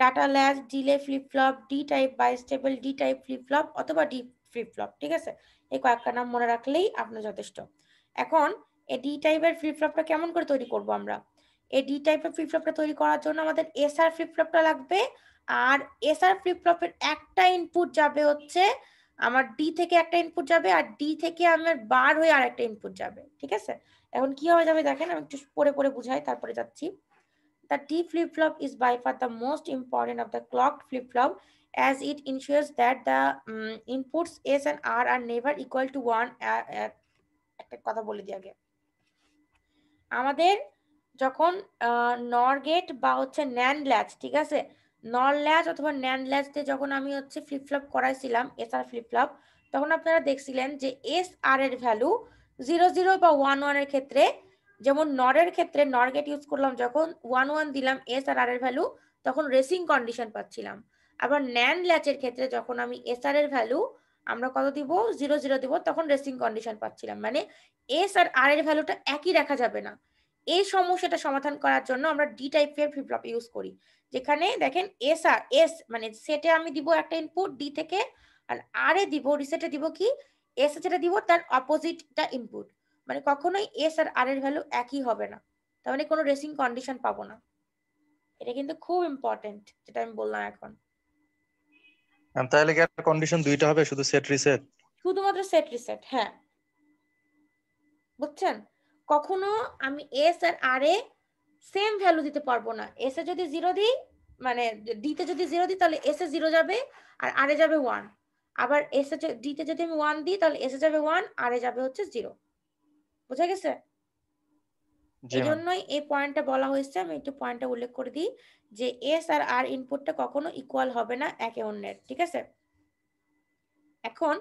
Speaker 2: data latch delay flip flop D type bistable D type flip flop অথবা ডি ফ্লিপফ্লপ ঠিক আছে এই কয়েকটা নাম মনে রাখলেই আপনার যথেষ্ট এখন এই ডি টাইপের ফ্লিপফ্লপটা কেমন করে তৈরি করব আমরা এই ডি টাইপের ফ্লিপফ্লপটা তৈরি করার জন্য আমাদের এসআর ফ্লিপফ্লপটা লাগবে আর এসআর ফ্লিপফ্লপের একটা ইনপুট যাবে হচ্ছে আমার ডি থেকে একটা ইনপুট যাবে আর ডি থেকে আমার বার হয়ে আর একটা ইনপুট যাবে ঠিক আছে এখন কি হবে যাবে দেখেন আমি একটু পরে পরে বুঝাই তারপরে যাচ্ছি The T flip-flop is by far the most important of the clocked flip-flop as it ensures that the um, inputs S and R are never equal to 1 uh, uh, একটা কথা বলে দিই আমাদের যখন নর গেট বা হচ্ছে ন্যান্ড ল্যাচ ঠিক আছে নর ল্যাচ অথবা ন্যান্ড ল্যাচ দিয়ে যখন আমি হচ্ছে ফ্লিপফ্লপ করাইছিলাম এস আর ফ্লিপফ্লপ তখন আপনারা দেখছিলেন যে এস আর এর ভ্যালু জিরো জিরো বা ওয়ান ওয়ানের ক্ষেত্রে যেমন নরের ক্ষেত্রে নর গেট ইউজ করলাম যখন ওয়ান ওয়ান দিলাম এস আর আর এর ভ্যালু তখন রেসিং কন্ডিশন পাচ্ছিলাম আবার ন্যান ল্যাচের ক্ষেত্রে যখন আমি এস আর এর ভ্যালু আমরা কত দিব জিরো জিরো দিব তখন রেসিং কন্ডিশন পাচ্ছিলাম মানে এস আর আর এর ভ্যালুটা একই রাখা যাবে না এই সমস্যাটা সমাধান করার জন্য আমরা ডি টাইপের ফ্লিপফ্লপ ইউজ করি যেখানে দেখেন এস আর এস মানে সেটে আমি দিব একটা ইনপুট ডি থেকে আর আর এ দিব রিসেটে দিব কি এস যেটা দিব তার অপোজিটটা ইনপুট মানে কখনোই এস আর আর এর ভ্যালু একই হবে না তার মানে কোনো রেসিং কন্ডিশন পাবো না এটা কিন্তু খুব ইম্পর্টেন্ট যেটা আমি বললাম এখন
Speaker 1: তাহলে কি কন্ডিশন দুইটা হবে শুধু সেট রিসেট
Speaker 2: শুধুমাত্র সেট রিসেট হ্যাঁ বুঝছেন কখনো আমি এস আর আর এ সেম ভ্যালু দিতে পারবো না এস এ যদি জিরো দিই মানে ডিতে যদি জিরো দিই তাহলে এস এ জিরো যাবে আর আর এ যাবে ওয়ান আবার এস এ ডিতে যদি আমি ওয়ান দিই তাহলে এস এ যাবে ওয়ান আর এ যাবে হচ্ছে জিরো বোঝা গেছে এই জন্যই এই পয়েন্টটা বলা হয়েছে আমি একটু পয়েন্টটা উল্লেখ করে দিই যে এস আর আর ইনপুটটা কখনো ইকুয়াল হবে না একে অন্যের ঠিক আছে এখন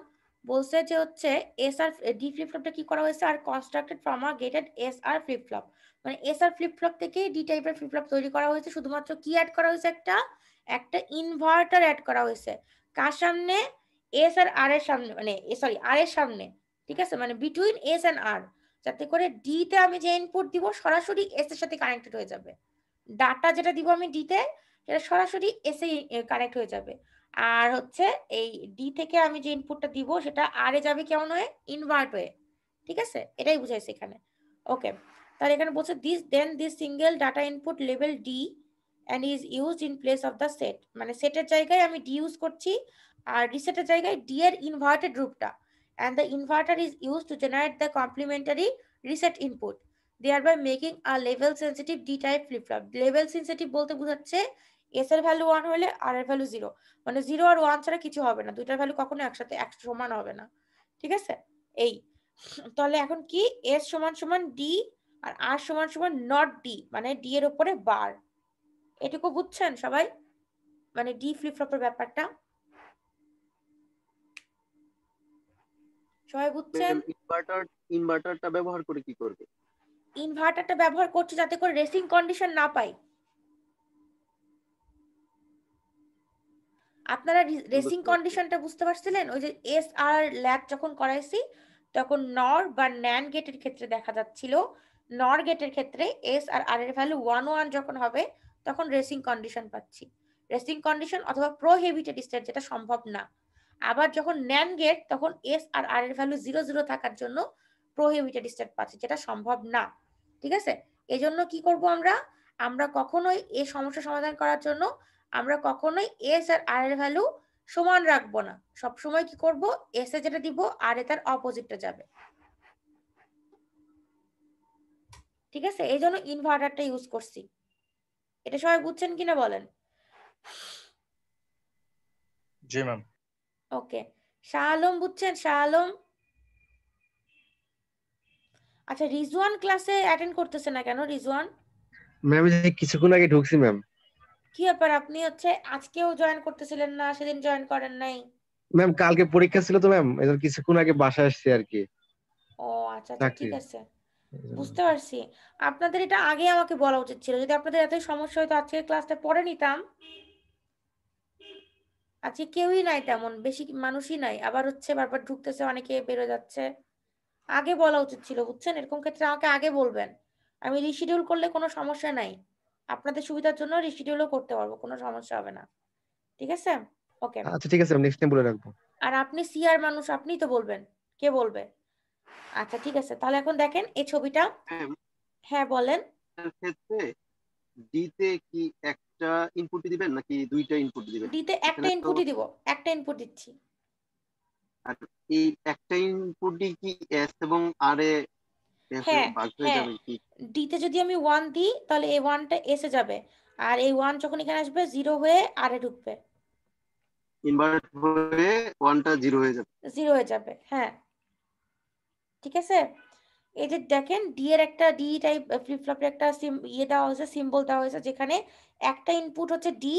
Speaker 2: বলছে যে হচ্ছে এস আর ডি ফ্লিপ ফ্লপটা কি করা হয়েছে আর constructed from a gated S R flip flop মানে এস আর ফ্লিপ ফ্লপ থেকে ডি টাইপের ফ্লিপ ফ্লপ তৈরি করা হয়েছে শুধুমাত্র কি অ্যাড করা হয়েছে একটা একটা ইনভার্টার অ্যাড করা হয়েছে কার সামনে এস আর আর এর সামনে মানে সরি আর এর সামনে ঠিক আছে মানে বিটুইন এস এন্ড আর যাতে করে ডি তে আমি যে ইনপুট দিব সরাসরি এস এর সাথে কানেক্টেড হয়ে যাবে ডাটা যেটা দিব আমি ডি তে সেটা সরাসরি এস এ কানেক্ট হয়ে যাবে আর হচ্ছে এই ডি থেকে আমি যে ইনপুটটা দিব সেটা আর এ যাবে কেমন হয়ে ইনভার্ট হয়ে ঠিক আছে এটাই বুঝাইছে এখানে ওকে তাহলে এখানে বলছে this then this single data input level D and is used in place of the set মানে সেটের জায়গায় আমি ডি ইউজ করছি আর রিসেটের জায়গায় ডি এর ইনভার্টেড রূপটা and the inverter is used to generate the complementary reset input thereby making a level sensitive d type flip flop level sensitive বলতে বোঝাচ্ছে s এর ভ্যালু 1 হলে r এর ভ্যালু 0 মানে 0 আর 1 ছাড়া কিছু হবে না দুইটার ভ্যালু কখনো একসাথে এক সমান হবে না ঠিক আছে এই তাহলে এখন কি s সমান সমান d আর r সমান সমান not d মানে d এর উপরে বার এটুকু বুঝছেন সবাই মানে ডি ফ্লিপ ফ্লপের ব্যাপারটা সবাই বুঝছেন
Speaker 1: ইনভার্টার ইনভার্টারটা ব্যবহার করে কি করবে
Speaker 2: ইনভার্টারটা ব্যবহার করছে যাতে করে রেসিং কন্ডিশন না পাই আপনারা রেসিং কন্ডিশনটা বুঝতে পারছিলেন ওই যে এস আর ল্যাক যখন করাইছি তখন নর বা ন্যান গেটের ক্ষেত্রে দেখা যাচ্ছিল নর গেটের ক্ষেত্রে এস আর আর এর ভ্যালু ওয়ান ওয়ান যখন হবে তখন রেসিং কন্ডিশন পাচ্ছি রেসিং কন্ডিশন অথবা প্রোহেবিটেড স্টেট যেটা সম্ভব না আবার যখন ন্যান গেট তখন এস আর আর এর ভ্যালু জিরো জিরো থাকার জন্য প্রোহিবিটেড স্টেট পাচ্ছি যেটা সম্ভব না ঠিক আছে এজন্য কি করব আমরা আমরা কখনোই এ সমস্যা সমাধান করার জন্য আমরা কখনোই এস আর আর এর ভ্যালু সমান রাখবো না সবসময় কি করব এস এ যেটা দিব আর এ তার অপোজিটটা যাবে ঠিক আছে এই জন্য ইনভার্টারটা ইউজ করছি এটা সবাই বুঝছেন কিনা বলেন জি ম্যাম ওকে শাহ আলম বুঝছেন শাহ আলম আচ্ছা রিজওয়ান ক্লাসে অ্যাটেন্ড করতেছে না কেন রিজওয়ান
Speaker 1: ম্যাম কিছুক্ষণ আগে ঢুকছি ম্যাম
Speaker 2: কি ব্যাপার আপনি হচ্ছে আজকেও জয়েন করতেছিলেন না সেদিন জয়েন করেন নাই
Speaker 1: ম্যাম কালকে পরীক্ষা ছিল তো ম্যাম এর কিছুক্ষণ আগে বাসায় আসছি আর কি
Speaker 2: ও আচ্ছা, আচ্ছা ঠিক আছে বুঝতে পারছি আপনাদের এটা আগে আমাকে বলা উচিত ছিল যদি আপনাদের এত সমস্যা তো আজকে ক্লাসটা পড়ে নিতাম আজকে কেউই নাই তেমন বেশি মানুষই নাই আবার হচ্ছে বারবার ঢুকতেছে অনেকে বেরো যাচ্ছে আগে বলা উচিত ছিল বুঝছেন এরকম ক্ষেত্রে আমাকে আগে বলবেন আমি রিশিডিউল করলে কোনো সমস্যা নাই আপনাদের সুবিধার জন্য রিশিডিউলও করতে পারবো কোনো সমস্যা হবে না ঠিক আছে ওকে আচ্ছা
Speaker 1: ঠিক আছে নেক্সট টাইম বলে রাখবো
Speaker 2: আর আপনি সিআর মানুষ আপনিই তো বলবেন কে বলবে আচ্ছা ঠিক আছে তাহলে এখন দেখেন এই ছবিটা হ্যাঁ, হ্যাঁ বলেন
Speaker 1: ডি তে কি একটা ইনপুট দিবেন নাকি দুইটা ইনপুট দিবেন ডি তে একটা ইনপুটই দিব
Speaker 2: একটা ইনপুট দিচ্ছি
Speaker 1: আর এই একটা ইনপুট ডি কি এস এবং আর এ
Speaker 2: ডি তে যদি আমি ওয়ান দিই তাহলে এই ওয়ানটা এসে যাবে আর এই ওয়ান যখন এখানে আসবে জিরো হয়ে আর এ ঢুকবে
Speaker 1: ইনভার্ট হয়ে ওয়ানটা জিরো হয়ে যাবে
Speaker 2: জিরো হয়ে যাবে হ্যাঁ ঠিক আছে এদের দেখেন ডি এর একটা ডি টাইপ ফ্লিপফ্লপের ফ্লপের একটা ইয়ে দেওয়া হয়েছে সিম্বল দেওয়া হয়েছে যেখানে একটা ইনপুট হচ্ছে ডি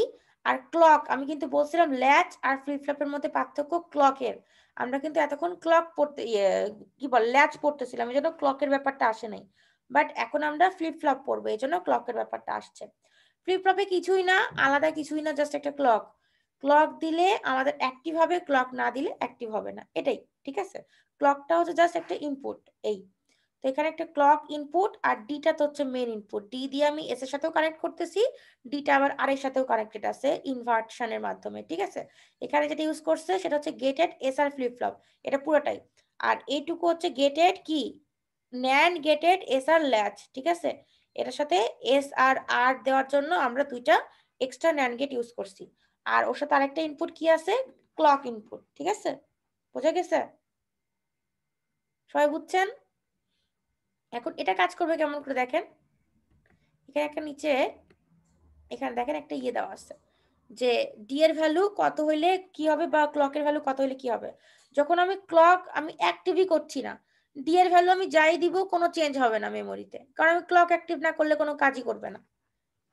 Speaker 2: আর ক্লক আমি কিন্তু বলছিলাম ল্যাচ আর ফ্লিপ ফ্লপের মধ্যে পার্থক্য ক্লকের আমরা কিন্তু এতক্ষণ ক্লক পড়তে ইয়ে, কি বল ল্যাচ পড়তেছিলাম এই জন্য ক্লকের ব্যাপারটা আসে নাই বাট এখন আমরা ফ্লিপ ফ্লপ পড়বো এই জন্য ক্লকের ব্যাপারটা আসছে ফ্লিপ ফ্লপে কিছুই না আলাদা কিছুই না জাস্ট একটা ক্লক ক্লক দিলে আমাদের অ্যাক্টিভ হবে ক্লক না দিলে অ্যাক্টিভ হবে না এটাই ঠিক আছে ক্লকটা হচ্ছে জাস্ট একটা ইনপুট এই তো এখানে একটা ক্লক ইনপুট আর ডিটা তো হচ্ছে মেন ইনপুট ডি দিয়ে আমি এস এর সাথেও কানেক্ট করতেছি ডিটা আবার আর এর সাথেও কানেক্টেড আছে ইনভার্টশনের মাধ্যমে ঠিক আছে এখানে যেটা ইউজ করছে সেটা হচ্ছে gated S R flip flop এটা পুরোটাই আর এইটুকু হচ্ছে গেটেড কি NAND gated S R latch ঠিক আছে এটার সাথে এস আর আর দেওয়ার জন্য আমরা দুইটা এক্সট্রা ন্যান গেট ইউজ করছি আর ওর সাথে আরেকটা ইনপুট কি আছে ক্লক ইনপুট ঠিক আছে বোঝা গেছে সবাই বুঝছেন এখন এটা কাজ করবে কেমন করে দেখেন এখানে একটা নিচে এখানে দেখেন একটা ইয়ে দেওয়া আছে যে ডি এর ভ্যালু কত হইলে কি হবে বা ক্লকের ভ্যালু কত হইলে কি হবে যখন আমি ক্লক আমি অ্যাক্টিভই করছি না ডি এর ভ্যালু আমি যাই দিব কোনো চেঞ্জ হবে না মেমোরিতে কারণ আমি ক্লক অ্যাক্টিভ না করলে কোনো কাজই করবে না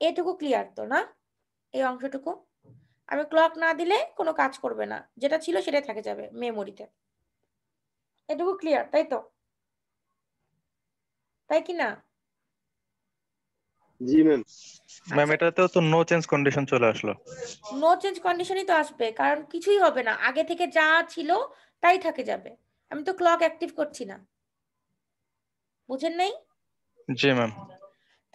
Speaker 2: এটুকু ক্লিয়ার তো না এই অংশটুকু আমি ক্লক না দিলে কোনো কাজ করবে না যেটা ছিল সেটাই থাকে যাবে মেমোরিতে এটুকু ক্লিয়ার তাই তো তাই কি না
Speaker 1: জি ম্যাম ম্যাম এটাতেও তো নো চেঞ্জ কন্ডিশন চলে আসলো
Speaker 2: নো চেঞ্জ কন্ডিশনই তো আসবে কারণ কিছুই হবে না আগে থেকে যা ছিল তাই থাকে যাবে আমি তো ক্লক অ্যাক্টিভ করছি না বুঝেন নাই জি ম্যাম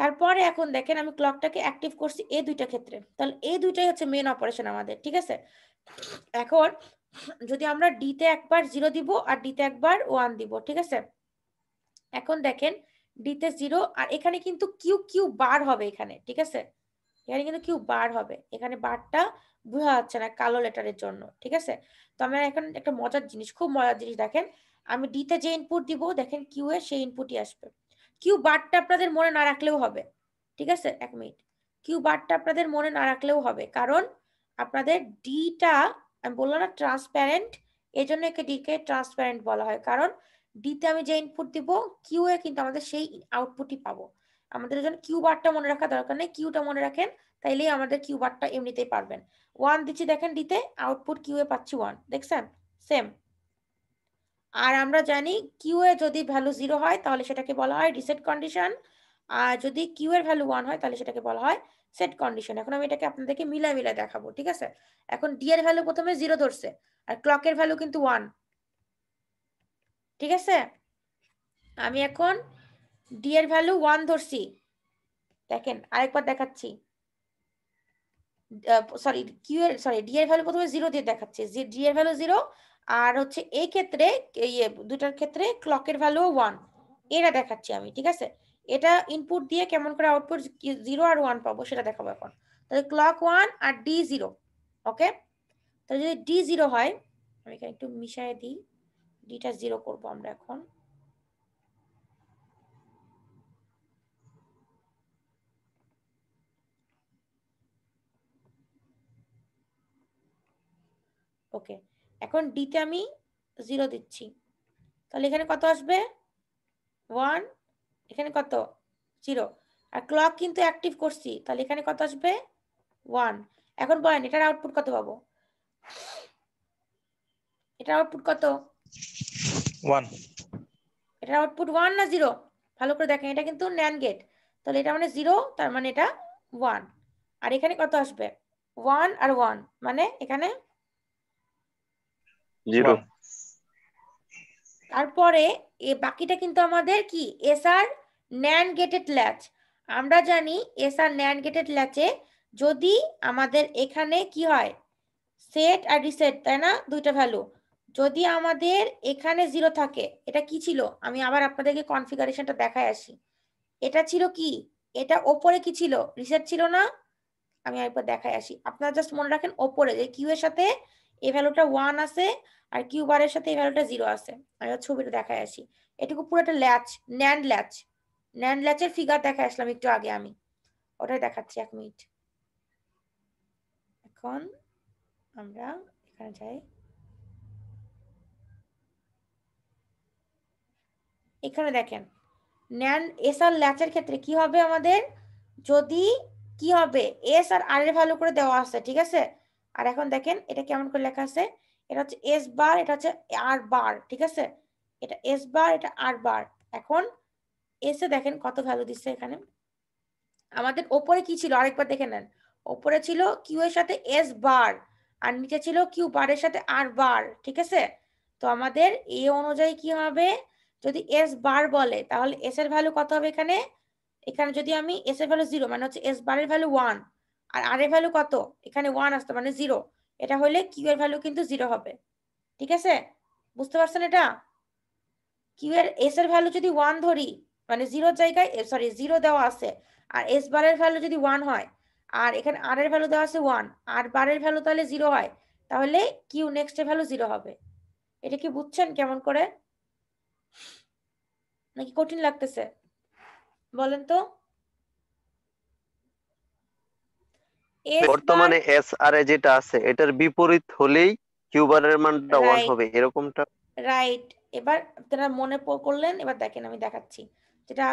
Speaker 2: তারপরে এখন দেখেন আমি ক্লকটাকে অ্যাক্টিভ করছি এই দুইটা ক্ষেত্রে তাহলে এই দুইটাই হচ্ছে মেন অপারেশন আমাদের ঠিক আছে এখন যদি আমরা ডিতে একবার জিরো দিব আর ডিতে একবার ওয়ান দিব ঠিক আছে এখন দেখেন ডিতে জিরো আর এখানে কিন্তু কিউ কিউ বার হবে এখানে ঠিক আছে এখানে কিন্তু কিউ বার হবে এখানে বারটা বোঝা যাচ্ছে না কালো লেটারের জন্য ঠিক আছে তো আমরা এখন একটা মজার জিনিস খুব মজার জিনিস দেখেন আমি ডিতে যে ইনপুট দিব দেখেন কিউ এ সেই ইনপুটই আসবে কিউ বারটা আপনাদের মনে না রাখলেও হবে ঠিক আছে এক মিনিট কিউ বারটা আপনাদের মনে না রাখলেও হবে কারণ আপনাদের ডিটা আমি বললাম না ট্রান্সপ্যারেন্ট এই জন্য একে ডিকে ট্রান্সপ্যারেন্ট বলা হয় কারণ ডিতে আমি যে ইনপুট দিব কিউ এ কিন্তু আমাদের সেই আউটপুটই পাবো আমাদের জন্য কিউ বারটা মনে রাখা দরকার নেই কিউটা মনে রাখেন তাইলেই আমাদের কিউ বারটা এমনিতেই পারবেন ওয়ান দিচ্ছি দেখেন ডিতে আউটপুট কিউ এ পাচ্ছি ওয়ান দেখছেন সেম আর আমরা জানি কিউ এ যদি ভ্যালু জিরো হয় তাহলে সেটাকে বলা হয় রিসেট কন্ডিশন আর যদি কিউ এর ভ্যালু ওয়ান হয় তাহলে সেটাকে বলা হয় সেট কন্ডিশন এখন আমি এটাকে আপনাদেরকে মিলাই মিলাই দেখাবো ঠিক আছে এখন ডি এর ভ্যালু প্রথমে জিরো ধরছে আর ক্লকের ভ্যালু কিন্তু ওয়ান ঠিক আছে আমি এখন ডি এর ভ্যালু ওয়ান ধরছি দেখেন আরেকবার দেখাচ্ছি সরি কিউ এর সরি ডি এর ভ্যালু প্রথমে জিরো দিয়ে দেখাচ্ছি ডি এর ভ্যালু জিরো আর হচ্ছে এই ক্ষেত্রে ইয়ে দুটার ক্ষেত্রে ক্লকের ভ্যালু ওয়ান এটা দেখাচ্ছি আমি ঠিক আছে এটা ইনপুট দিয়ে কেমন করে আউটপুট জিরো আর ওয়ান পাবো সেটা দেখাবো এখন তাহলে ক্লক ওয়ান আর ডি জিরো ওকে তাহলে যদি ডি জিরো হয় আমি এখানে একটু মিশাই দিই ডিটা জিরো করবো আমরা এখন ওকে এখন ডিতে আমি জিরো দিচ্ছি তাহলে এখানে কত আসবে ওয়ান এখানে কত জিরো আর ক্লক কিন্তু অ্যাক্টিভ করছি তাহলে এখানে কত আসবে ওয়ান এখন বলেন এটার আউটপুট কত পাবো এটার আউটপুট কত
Speaker 1: 1
Speaker 2: এটা আউটপুট ওয়ান না জিরো ভালো করে দেখেন এটা কিন্তু ন্যান গেট তাহলে এটা মানে জিরো তার মানে এটা ওয়ান আর এখানে কত আসবে ওয়ান আর ওয়ান মানে এখানে 0 তারপরে এ বাকিটা কিন্তু আমাদের কি S R NAND gated latch আমরা জানি এস আর ন্যান গেটেড ল্যাচে যদি আমাদের এখানে কি হয় সেট আর রিসেট তাই না দুইটা ভ্যালু যদি আমাদের এখানে জিরো থাকে এটা কি ছিল আমি আবার আপনাদেরকে কনফিগারেশনটা দেখায় আসি এটা ছিল কি এটা ওপরে কি ছিল রিসেট ছিল না আমি একবার দেখায় আসি আপনারা জাস্ট মনে রাখেন ওপরে যে কিউ এর সাথে এই ভ্যালুটা ওয়ান আছে আর কিউ বারের সাথে এই ভ্যালুটা জিরো আছে আমি ছবিটা দেখায় আসি এটুকু পুরো একটা ল্যাচ ন্যান্ড ল্যাচ ন্যান্ড ল্যাচের ফিগার দেখায় আসলাম একটু আগে আমি ওটাই দেখাচ্ছি এক মিনিট এখন আমরা এখানে যাই এখানে দেখেন ন্যান এস আর ল্যাচের ক্ষেত্রে কি হবে আমাদের যদি কি হবে এস আর আর এর ভ্যালু করে দেওয়া আছে ঠিক আছে আর এখন দেখেন এটা কেমন করে লেখা আছে এটা হচ্ছে এস বার এটা হচ্ছে আর বার ঠিক আছে এটা এস বার এটা আর বার এখন এস এ দেখেন কত ভ্যালু দিচ্ছে এখানে আমাদের ওপরে কি ছিল আরেকবার দেখে নেন ওপরে ছিল কিউ এর সাথে এস বার আর নিচে ছিল কিউ বারের সাথে আর বার ঠিক আছে তো আমাদের এ অনুযায়ী কি হবে যদি এস বার বলে তাহলে এস এর ভ্যালু কত হবে এখানে এখানে যদি আমি এস এর ভ্যালু জিরো মানে হচ্ছে এস বার এর ভ্যালু ওয়ান আর আর এর ভ্যালু কত এখানে ওয়ান আসতো মানে জিরো এটা হলে কিউ এর ভ্যালু কিন্তু জিরো হবে ঠিক আছে বুঝতে পারছেন এটা কিউ এর এস এর ভ্যালু যদি ওয়ান ধরি মানে জিরো জায়গায় সরি জিরো দেওয়া আছে আর এস বার এর ভ্যালু যদি ওয়ান হয় আর এখানে আর এর ভ্যালু দেওয়া আছে ওয়ান আর বারের ভ্যালু তাহলে জিরো হয় তাহলে কিউ নেক্সট এর ভ্যালু জিরো হবে এটা কি বুঝছেন কেমন করে নাকি কঠিন লাগতেছে বলেন তো বর্তমানে
Speaker 1: এস আর এ যেটা আছে এটার বিপরীত হলেই কিউবারের মানটা ওয়ান হবে এরকমটা
Speaker 2: রাইট এবার আপনারা মনে করলেন এবার দেখেন আমি দেখাচ্ছি যেটা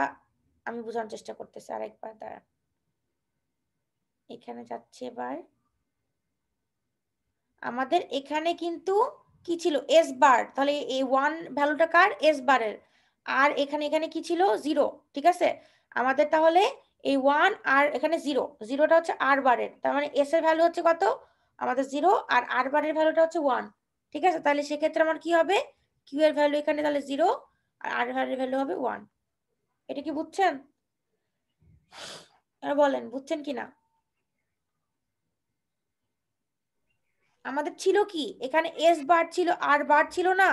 Speaker 2: আমি বোঝানোর চেষ্টা করতেছি আরেকবার দাঁড়া এখানে যাচ্ছে এবার আমাদের এখানে কিন্তু কি ছিল এস বার তাহলে এই ওয়ান ভ্যালুটা কার এস বারের আর এখানে এখানে কি ছিল জিরো ঠিক আছে আমাদের তাহলে এই ওয়ান আর এখানে জিরো জিরোটা হচ্ছে আর বারের তার মানে এস এর ভ্যালু হচ্ছে কত আমাদের জিরো আর আর বারের ভ্যালুটা হচ্ছে ওয়ান ঠিক আছে তাহলে সেক্ষেত্রে আমার কি হবে কিউ এর ভ্যালু এখানে তাহলে জিরো আর আর বারের ভ্যালু হবে ওয়ান এটা কি বুঝছেন আর বলেন বুঝছেন কি না আমাদের ছিল কি এখানে এস বার ছিল আর বার ছিল না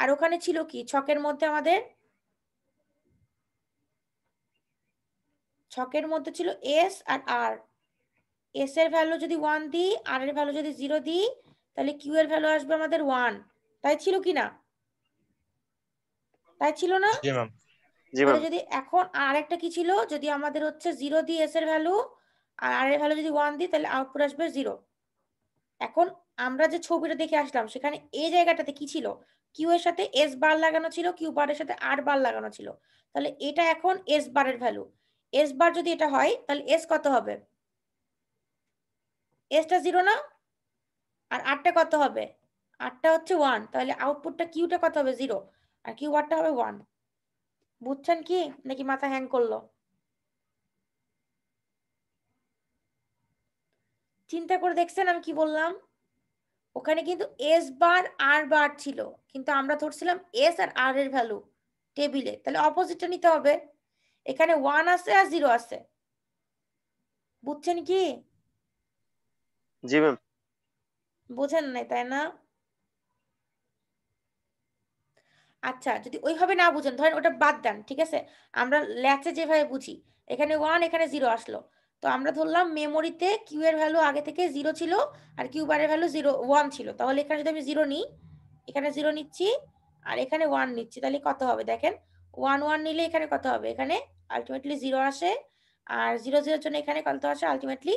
Speaker 2: আর ওখানে ছিল কি ছকের মধ্যে আমাদের ছকের মধ্যে ছিল এস আর আর এস এর ভ্যালু যদি ওয়ান দিই আর এর ভ্যালু যদি জিরো দিই তাহলে কিউ এর ভ্যালু আসবে আমাদের ওয়ান তাই ছিল কি না তাই ছিল না যদি এখন আর একটা কি ছিল যদি আমাদের হচ্ছে জিরো দিই এস এর ভ্যালু আর আর এর ভ্যালু যদি ওয়ান দিই তাহলে আউটপুট আসবে জিরো এখন আমরা যে ছবিটা দেখে আসলাম সেখানে এই জায়গাটাতে কি ছিল কিউ এর সাথে এস বার লাগানো ছিল কিউ বার এর সাথে আর বার লাগানো ছিল তাহলে এটা এখন এস বারের ভ্যালু এস বার যদি এটা হয় তাহলে এস কত হবে এসটা জিরো না আর আটটা কত হবে আটটা হচ্ছে ওয়ান তাহলে আউটপুটটা কিউটা কত হবে জিরো আর কিউ ওয়ারটা হবে ওয়ান বুঝছেন কি নাকি মাথা হ্যাং করলো চিন্তা করে দেখছেন আমি কি বললাম ওখানে কিন্তু এস বার আর বার ছিল কিন্তু আমরা ধরছিলাম এস আর আর এর ভ্যালু টেবিলে তাহলে অপোজিটটা নিতে হবে এখানে ওয়ান আছে আর জিরো আছে বুঝছেন কি জি ম্যাম নাই তাই না আচ্ছা যদি ওইভাবে না বুঝেন ধরেন ওটা বাদ দেন ঠিক আছে আমরা ল্যাচে যেভাবে বুঝি এখানে ওয়ান এখানে জিরো আসলো তো আমরা ধরলাম মেমোরিতে কিউ এর ভ্যালু আগে থেকে জিরো ছিল আর কিউ বারের ভ্যালু জিরো ওয়ান ছিল তাহলে এখানে যদি আমি জিরো নিই এখানে জিরো নিচ্ছি আর এখানে ওয়ান নিচ্ছি তাহলে কত হবে দেখেন ওয়ান ওয়ান নিলে এখানে কত হবে এখানে আলটিমেটলি জিরো আসে আর জিরো জিরোর জন্য এখানে কত আসে আলটিমেটলি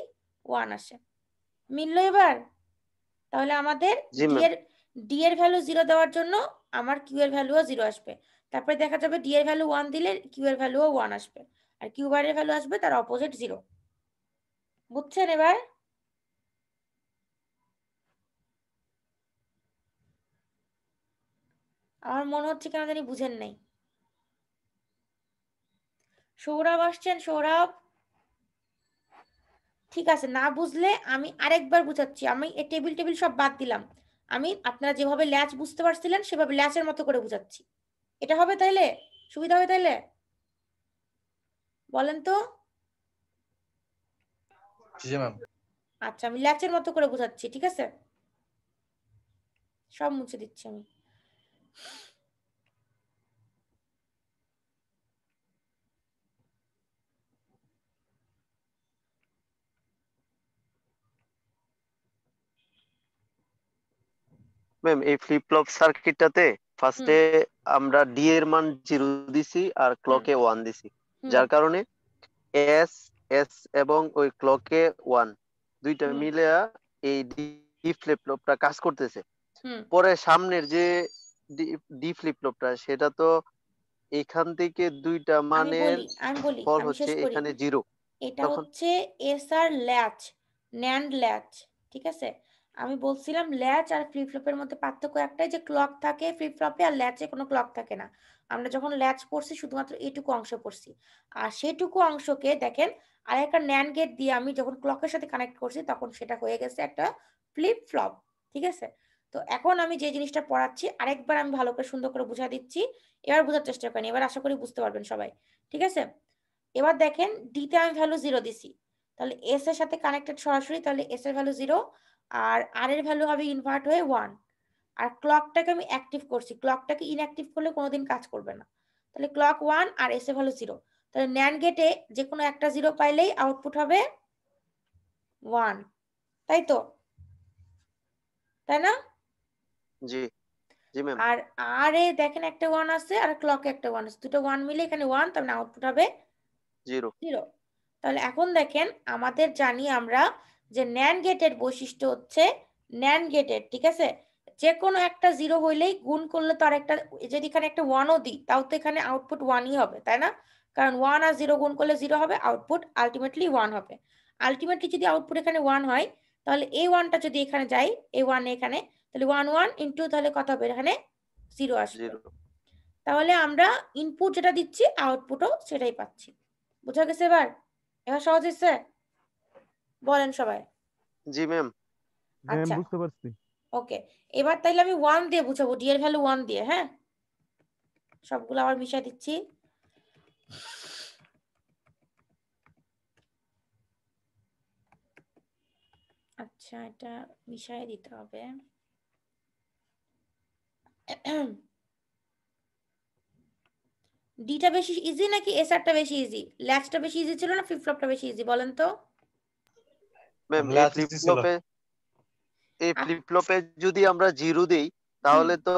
Speaker 2: ওয়ান আসে মিললো এবার তাহলে আমাদের ডি এর ভ্যালু জিরো দেওয়ার জন্য আমার কিউ এর ভ্যালুও জিরো আসবে তারপরে দেখা যাবে ডি এর ভ্যালু ওয়ান দিলে কিউ এর ভ্যালুও ওয়ান আসবে আর কিউ বারের ভ্যালু আসবে তার অপোজিট জিরো বুঝছেন এবার আমার মনে হচ্ছে কেন জানি বুঝেন নাই সৌরভ আসছেন সৌরভ ঠিক আছে না বুঝলে আমি আরেকবার বুঝাচ্ছি আমি টেবিল টেবিল সব বাদ দিলাম আমি আপনারা যেভাবে ল্যাচ বুঝতে পারছিলেন সেভাবে ল্যাচের মতো করে বুঝাচ্ছি এটা হবে তাইলে সুবিধা হবে তাইলে বলেন তো আচ্ছা আমি ল্যাচের মতো করে বুঝাচ্ছি ঠিক আছে সব মুছে দিচ্ছি আমি
Speaker 1: ম্যাম এই ফ্লিপ ফ্লপ সার্কিটটাতে ফার্স্টে আমরা ডি এর মান জিরো দিছি আর ক্লকে ওয়ান দিছি যার কারণে এস এস এবং ওই ক্লকে ওয়ান দুইটা মিলে এই ডি ফ্লিপ ফ্লপটা কাজ করতেছে পরে সামনের যে ডি ফ্লিপ ফ্লপটা সেটা তো এখান থেকে দুইটা মানের ফল হচ্ছে এখানে জিরো এটা
Speaker 2: হচ্ছে S R latch NAND latch ঠিক আছে আমি বলছিলাম ল্যাচ আর ফ্লিপ ফ্লপের মধ্যে পার্থক্য একটাই যে ক্লক থাকে ফ্লিপ ফ্লপে আর ল্যাচে কোনো ক্লক থাকে না আমরা যখন ল্যাচ পড়ছি শুধুমাত্র এটুকু অংশ পড়ছি আর সেটুকু অংশকে দেখেন আর একটা ন্যান গেট দিয়ে আমি যখন ক্লকের সাথে কানেক্ট করছি তখন সেটা হয়ে গেছে একটা ফ্লিপ ফ্লপ ঠিক আছে তো এখন আমি যে জিনিসটা পড়াচ্ছি আরেকবার আমি ভালো করে সুন্দর করে বুঝা দিচ্ছি এবার বোঝার চেষ্টা করেন এবার আশা করি বুঝতে পারবেন সবাই ঠিক আছে এবার দেখেন ডিতে আমি ভ্যালু জিরো দিছি তাহলে এস এর সাথে কানেক্টেড সরাসরি তাহলে এস এর ভ্যালু জিরো আর আর এর ভ্যালু হবে ইনভার্ট হয়ে ওয়ান আর ক্লকটাকে আমি অ্যাক্টিভ করছি ক্লকটাকে ইনঅ্যাক্টিভ করলে কোনোদিন কাজ করবে না তাহলে ক্লক ওয়ান আর এসে ভ্যালু জিরো তাহলে ন্যান গেটে যে কোনো একটা জিরো পাইলেই আউটপুট হবে ওয়ান তাই তো তাই না
Speaker 1: জি জি ম্যাম আর
Speaker 2: আর এ দেখেন একটা ওয়ান আছে আর ক্লক একটা ওয়ান আছে দুটো ওয়ান মিলে এখানে ওয়ান তাহলে আউটপুট হবে জিরো জিরো তাহলে এখন দেখেন আমাদের জানি আমরা যে ন্যান গেটের বৈশিষ্ট্য হচ্ছে ন্যান গেটের ঠিক আছে যে কোনো একটা জিরো হইলেই গুণ করলে তো একটা যদি এখানে একটা ওয়ানও দিই তাও তো এখানে আউটপুট ওয়ানই হবে তাই না কারণ ওয়ান আর জিরো গুণ করলে জিরো হবে আউটপুট আলটিমেটলি ওয়ান হবে আলটিমেটলি যদি আউটপুট এখানে ওয়ান হয় তাহলে এ ওয়ানটা যদি এখানে যাই এ ওয়ান এখানে তাহলে ওয়ান ওয়ান ইন্টু তাহলে কত হবে এখানে জিরো আসবে তাহলে আমরা ইনপুট যেটা দিচ্ছি আউটপুটও সেটাই পাচ্ছি বোঝা গেছে এবার এবার সহজ হয়েছে বলেন সবাই
Speaker 1: জি ম্যাম আচ্ছা বুঝতে পারছি
Speaker 2: ওকে এবার তাইলে আমি 1 দিয়ে বুঝাবো ডি এর ভ্যালু 1 দিয়ে হ্যাঁ সবগুলো আবার মিশিয়ে দিচ্ছি আচ্ছা এটা মিশিয়ে দিতে হবে ডিটা বেশি ইজি নাকি এসআরটা বেশি ইজি ল্যাক্সটা বেশি ইজি ছিল না ফ্লিপ ফ্লপটা বেশি ইজি বলেন তো
Speaker 1: ম্যাম এই এই ফ্লিপ যদি আমরা জিরো দেই তাহলে তো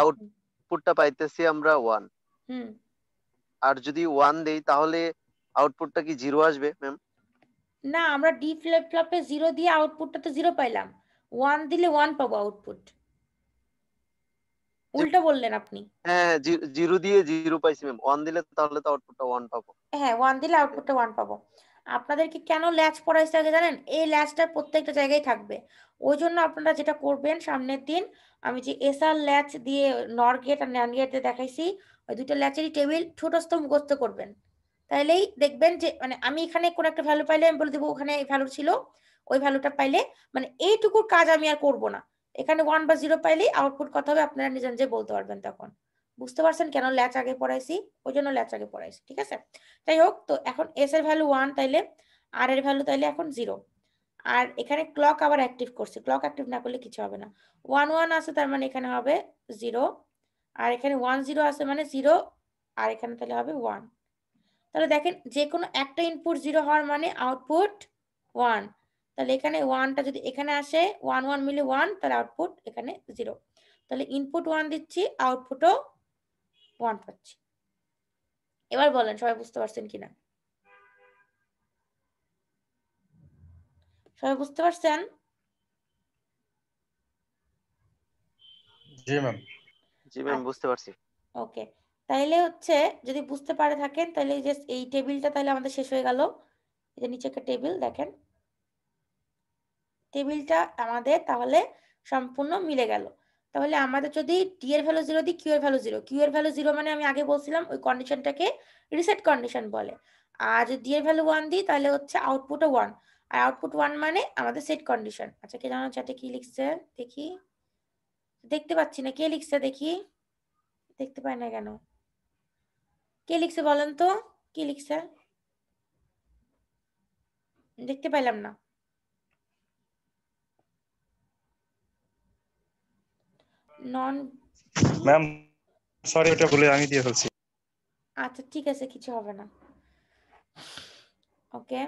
Speaker 1: আউটপুটটা পাইতেছি আমরা ওয়ান আর যদি ওয়ান দেই তাহলে আউটপুটটা কি জিরো আসবে ম্যাম
Speaker 2: না আমরা ডি ফ্লিপ জিরো দিয়ে আউটপুটটা তো জিরো পাইলাম ওয়ান দিলে ওয়ান পাবো আউটপুট উল্টো বললেন আপনি
Speaker 1: হ্যাঁ, হ্যাঁ জিরো দিয়ে জিরো পাইছি ম্যাম ওয়ান দিলে তাহলে তো আউটপুটটা ওয়ান পাবো
Speaker 2: হ্যাঁ ওয়ান দিলে আউটপুটটা ওয়ান পাবো আপনাদেরকে কেন ল্যাচ পড়াইছে আগে জানেন এই ল্যাচটা প্রত্যেকটা জায়গায় থাকবে ওই জন্য আপনারা যেটা করবেন সামনের দিন আমি যে এসআর ল্যাচ দিয়ে নর গেট আর ন্যান গেট দিয়ে দেখাইছি ওই দুটো ল্যাচেরই টেবিল ছোটস্থ মুখস্থ করবেন তাইলেই দেখবেন যে মানে আমি এখানে কোনো একটা ভ্যালু পাইলে আমি বলে দেবো ওখানে এই ভ্যালু ছিল ওই ভ্যালুটা পাইলে মানে এইটুকুর কাজ আমি আর করব না এখানে ওয়ান বা জিরো পাইলেই আউটপুট কথা হবে আপনারা নিজে নিজে বলতে পারবেন তখন বুঝতে পারছেন কেন ল্যাচ আগে পড়াইছি ওই জন্য ল্যাচ আগে পড়াইছি ঠিক আছে যাই হোক তো এখন এস এর ভ্যালু ওয়ান তাইলে আর এর ভ্যালু তাইলে এখন জিরো আর এখানে ক্লক আবার অ্যাক্টিভ করছে ক্লক অ্যাক্টিভ না করলে কিছু হবে না ওয়ান ওয়ান আছে তার মানে এখানে হবে জিরো আর এখানে ওয়ান জিরো আছে মানে জিরো আর এখানে তাহলে হবে ওয়ান তাহলে দেখেন যে কোনো একটা ইনপুট জিরো হওয়ার মানে আউটপুট ওয়ান তাহলে এখানে ওয়ানটা যদি এখানে আসে ওয়ান ওয়ান মিলে ওয়ান তাহলে আউটপুট এখানে জিরো তাহলে ইনপুট ওয়ান দিচ্ছি আউটপুটও ওয়ান পাচ্ছি এবার বলেন সবাই বুঝতে পারছেন কিনা সবাই বুঝতে পারছেন ওকে হচ্ছে যদি বুঝতে পারে থাকেন তাহলে জাস্ট এই টেবিলটা তাহলে আমাদের শেষ হয়ে নিচে একটা টেবিল দেখেন টেবিলটা আমাদের তাহলে সম্পূর্ণ মিলে গেল তাহলে আমাদের যদি টি এর ভ্যালু জিরো দিই কিউ এর ভ্যালু জিরো কিউ এর ভ্যালু জিরো মানে আমি আগে বলছিলাম ওই কন্ডিশনটাকে রিসেট কন্ডিশন বলে আর যদি ডি এর ভ্যালু ওয়ান দিই তাহলে হচ্ছে আউটপুটও ওয়ান আর আউটপুট ওয়ান মানে আমাদের সেট কন্ডিশন আচ্ছা কে জানো চ্যাটে কি লিখছে দেখি দেখতে পাচ্ছি না কে লিখছে দেখি দেখতে পাই না কেন কে লিখছে বলেন তো কি লিখছে দেখতে পাইলাম না নন
Speaker 1: ম্যাম সরি এটা বলে আমি দিয়ে ফেলছি
Speaker 2: আচ্ছা ঠিক আছে কিছু হবে না ওকে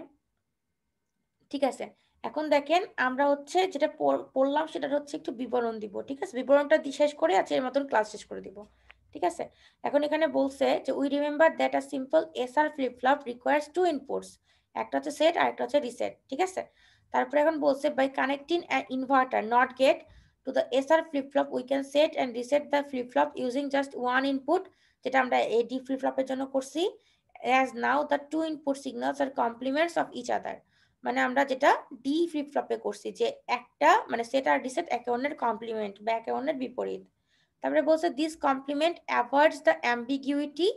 Speaker 2: ঠিক আছে এখন দেখেন আমরা হচ্ছে যেটা পড়লাম সেটা হচ্ছে একটু বিবরণ দিব ঠিক আছে বিবরণটা শেষ করে আছে এর মতন ক্লাস শেষ করে দিব ঠিক আছে এখন এখানে বলছে যে we remember that a simple SR flip flop requires two inputs একটা হচ্ছে সেট আর একটা হচ্ছে রিসেট ঠিক আছে তারপরে এখন বলছে by connecting inverter NOT gate to the SR flip-flop, we can set and reset the flip-flop using just one input, যেটা আমরা AD flip-flopের জন্য করছি, as now the two input signals are complements of each other মানে আমরা যেটা D ফ্লিপফ্লপে করছি যে একটা মানে সেট আর ডিসেট একে অন্যের কমপ্লিমেন্ট বা একে অন্যের বিপরীত তারপরে বলছে this complement avoids the ambiguity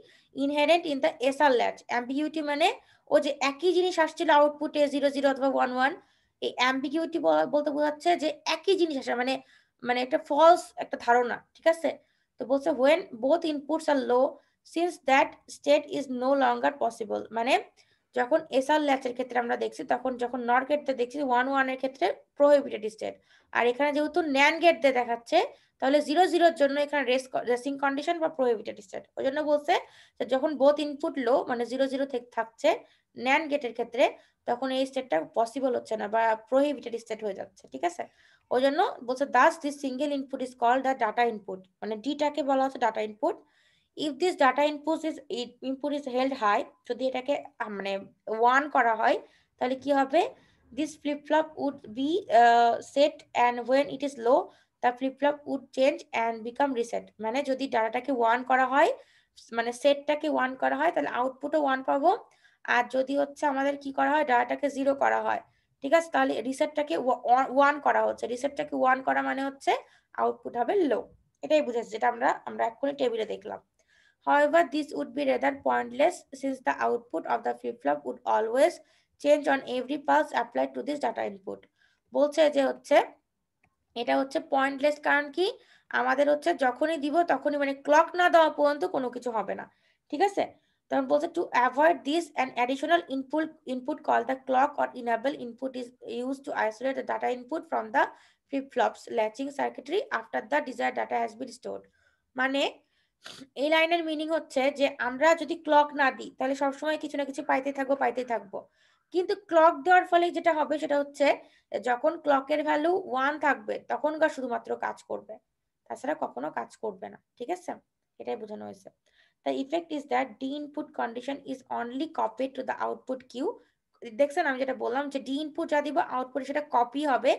Speaker 2: inherent in the S R latch ambiguity মানে ও যে একই জিনিস আসছিল আউটপুটে জিরো জিরো অথবা ওয়ান ওয়ান এই অ্যাম্বিগিউটি বলতে বোঝাচ্ছে যে একই জিনিস আসে মানে মানে একটা ফলস একটা ধারণা ঠিক আছে তো বলছে when both inputs are low since that state is no longer possible মানে যখন এসআর ল্যাচের ক্ষেত্রে আমরা দেখছি তখন যখন নর গেটতে দেখছি ওয়ান ওয়ানের ক্ষেত্রে প্রোহিবিটেড স্টেট আর এখানে যেহেতু ন্যান গেট দিয়ে দেখাচ্ছে তাহলে জিরো জিরোর জন্য এখানে রেস রেসিং কন্ডিশন বা প্রোহিবিটেড স্টেট ওই জন্য বলছে যখন বোথ ইনপুট লো মানে জিরো জিরো থাকছে ন্যান গেটের ক্ষেত্রে তখন এই স্টেটটা পসিবল হচ্ছে না বা প্রোহিবিটেড স্টেট হয়ে যাচ্ছে ঠিক আছে ওই জন্য বলছে thus this single input is call the data input মানে ডিটাকে বলা হচ্ছে data input if this data input is input is held high যদি এটাকে মানে ওয়ান করা হয় তাহলে কি হবে this flip flop would be set and when it is low the flip flop would change and become reset মানে যদি ডাটাটাকে ওয়ান করা হয় মানে সেটটাকে ওয়ান করা হয় তাহলে আউটপুটও ওয়ান পাবো আর যদি হচ্ছে আমাদের কি করা হয় ডাটাটাকে জিরো করা হয় ঠিক আছে তাহলে রিসেটটাকে ওয়ান করা হচ্ছে রিসেটটাকে ওয়ান করা মানে হচ্ছে আউটপুট হবে লো এটাই বুঝেছি যেটা আমরা আমরা এক্ষুনি টেবিলে দেখলাম However, this would be rather pointless since the output of the flip-flop would always change on every pulse applied to this data বলছে যে হচ্ছে এটা হচ্ছে পয়েন্টলেস কারণ কি আমাদের হচ্ছে যখনই দিব তখনই মানে ক্লক না দেওয়া পর্যন্ত কোনো কিছু হবে না ঠিক আছে তখন বলছে to avoid this and additional input input call the clock or enable input is use to isolate the data input from the flip flops latching circuitry after the desire data has been stored মানে এই লাইনের meaning হচ্ছে যে আমরা যদি clock না দিই তাহলে সবসময় কিছু না কিছু পাইতে থাকবো পাইতে থাকবো কিন্তু ক্লক দেওয়ার ফলে যেটা হবে সেটা হচ্ছে যখন ক্লকের ভ্যালু ওয়ান থাকবে তখনকার শুধুমাত্র কাজ করবে তাছাড়া কখনো কাজ করবে না ঠিক আছে এটাই বোঝানো হয়েছে The effect is that D input condition is only copied to the output queue. দেখছেন আমি যেটা বললাম যে ডি ইনপুট যা দিব আউটপুট সেটা কপি হবে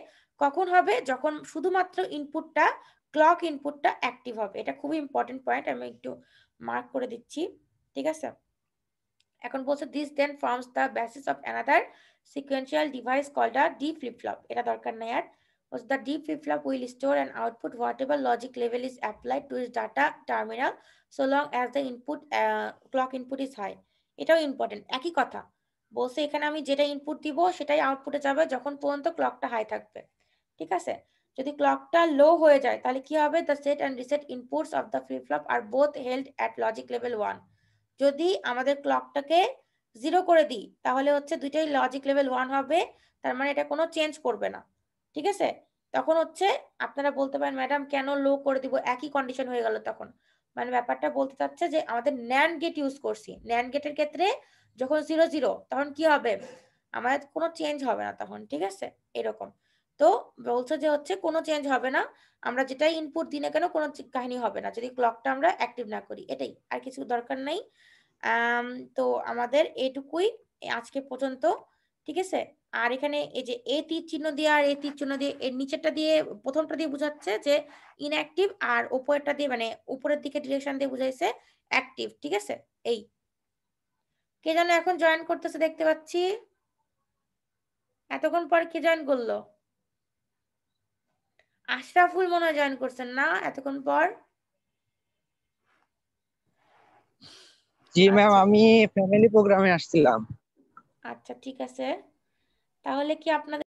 Speaker 2: কখন হবে যখন শুধুমাত্র ইনপুটটা ক্লক ইনপুটটা অ্যাক্টিভ হবে এটা খুবই ইম্পর্টেন্ট পয়েন্ট আমি একটু মার্ক করে দিচ্ছি ঠিক আছে এখন বলছে this then forms the basis of another sequential device call the D flip flop এটা দরকার নেই আর was the deep flip flop will store and output whatever logic level is applied to its data terminal so long as the input uh, clock input is high এটাও important একই কথা বলছে এখানে আমি যেটা ইনপুট দিব সেটাই আউটপুটে যাবে যখন পর্যন্ত ক্লকটা হাই থাকবে ঠিক আছে যদি ক্লকটা লো হয়ে যায় তাহলে কি হবে the set and reset inputs of the flip flop are both held at logic level one যদি আমাদের ক্লকটাকে জিরো করে দিই তাহলে হচ্ছে দুইটাই লজিক লেভেল ওয়ান হবে তার মানে এটা কোনো চেঞ্জ করবে না ঠিক আছে তখন হচ্ছে আপনারা বলতে পারেন ম্যাডাম কেন লো করে দিব একই কন্ডিশন হয়ে গেল তখন মানে ব্যাপারটা বলতে চাচ্ছে যে আমাদের ন্যান্ড গেট ইউজ করছি ন্যান্ড গেটের ক্ষেত্রে যখন জিরো জিরো তখন কি হবে আমাদের কোনো চেঞ্জ হবে না তখন ঠিক আছে এরকম তো বলছে যে হচ্ছে কোনো চেঞ্জ হবে না আমরা যেটা ইনপুট দিই না কেন কোনো কাহিনী হবে না যদি ক্লকটা আমরা অ্যাক্টিভ না করি এটাই আর কিছু দরকার নেই তো আমাদের এটুকুই আজকে পর্যন্ত ঠিক আছে আর এখানে এই যে এ তীর চিহ্ন দিয়ে আর এ তীর চিহ্ন দিয়ে এর নিচেরটা দিয়ে প্রথমটা দিয়ে বোঝাচ্ছে যে ইনঅ্যাক্টিভ আর উপরেরটা দিয়ে মানে উপরের দিকে ডিরেকশন দিয়ে বুঝাইছে অ্যাক্টিভ ঠিক আছে এই কে যেন এখন জয়েন করতেছে দেখতে পাচ্ছি এতক্ষণ পর কে জয়েন করলো আশরাফুল মনে হয় জয়েন করছেন না এতক্ষণ পর জি ম্যাম আমি ফ্যামিলি প্রোগ্রামে আসছিলাম আচ্ছা ঠিক আছে তাহলে কি আপনাদের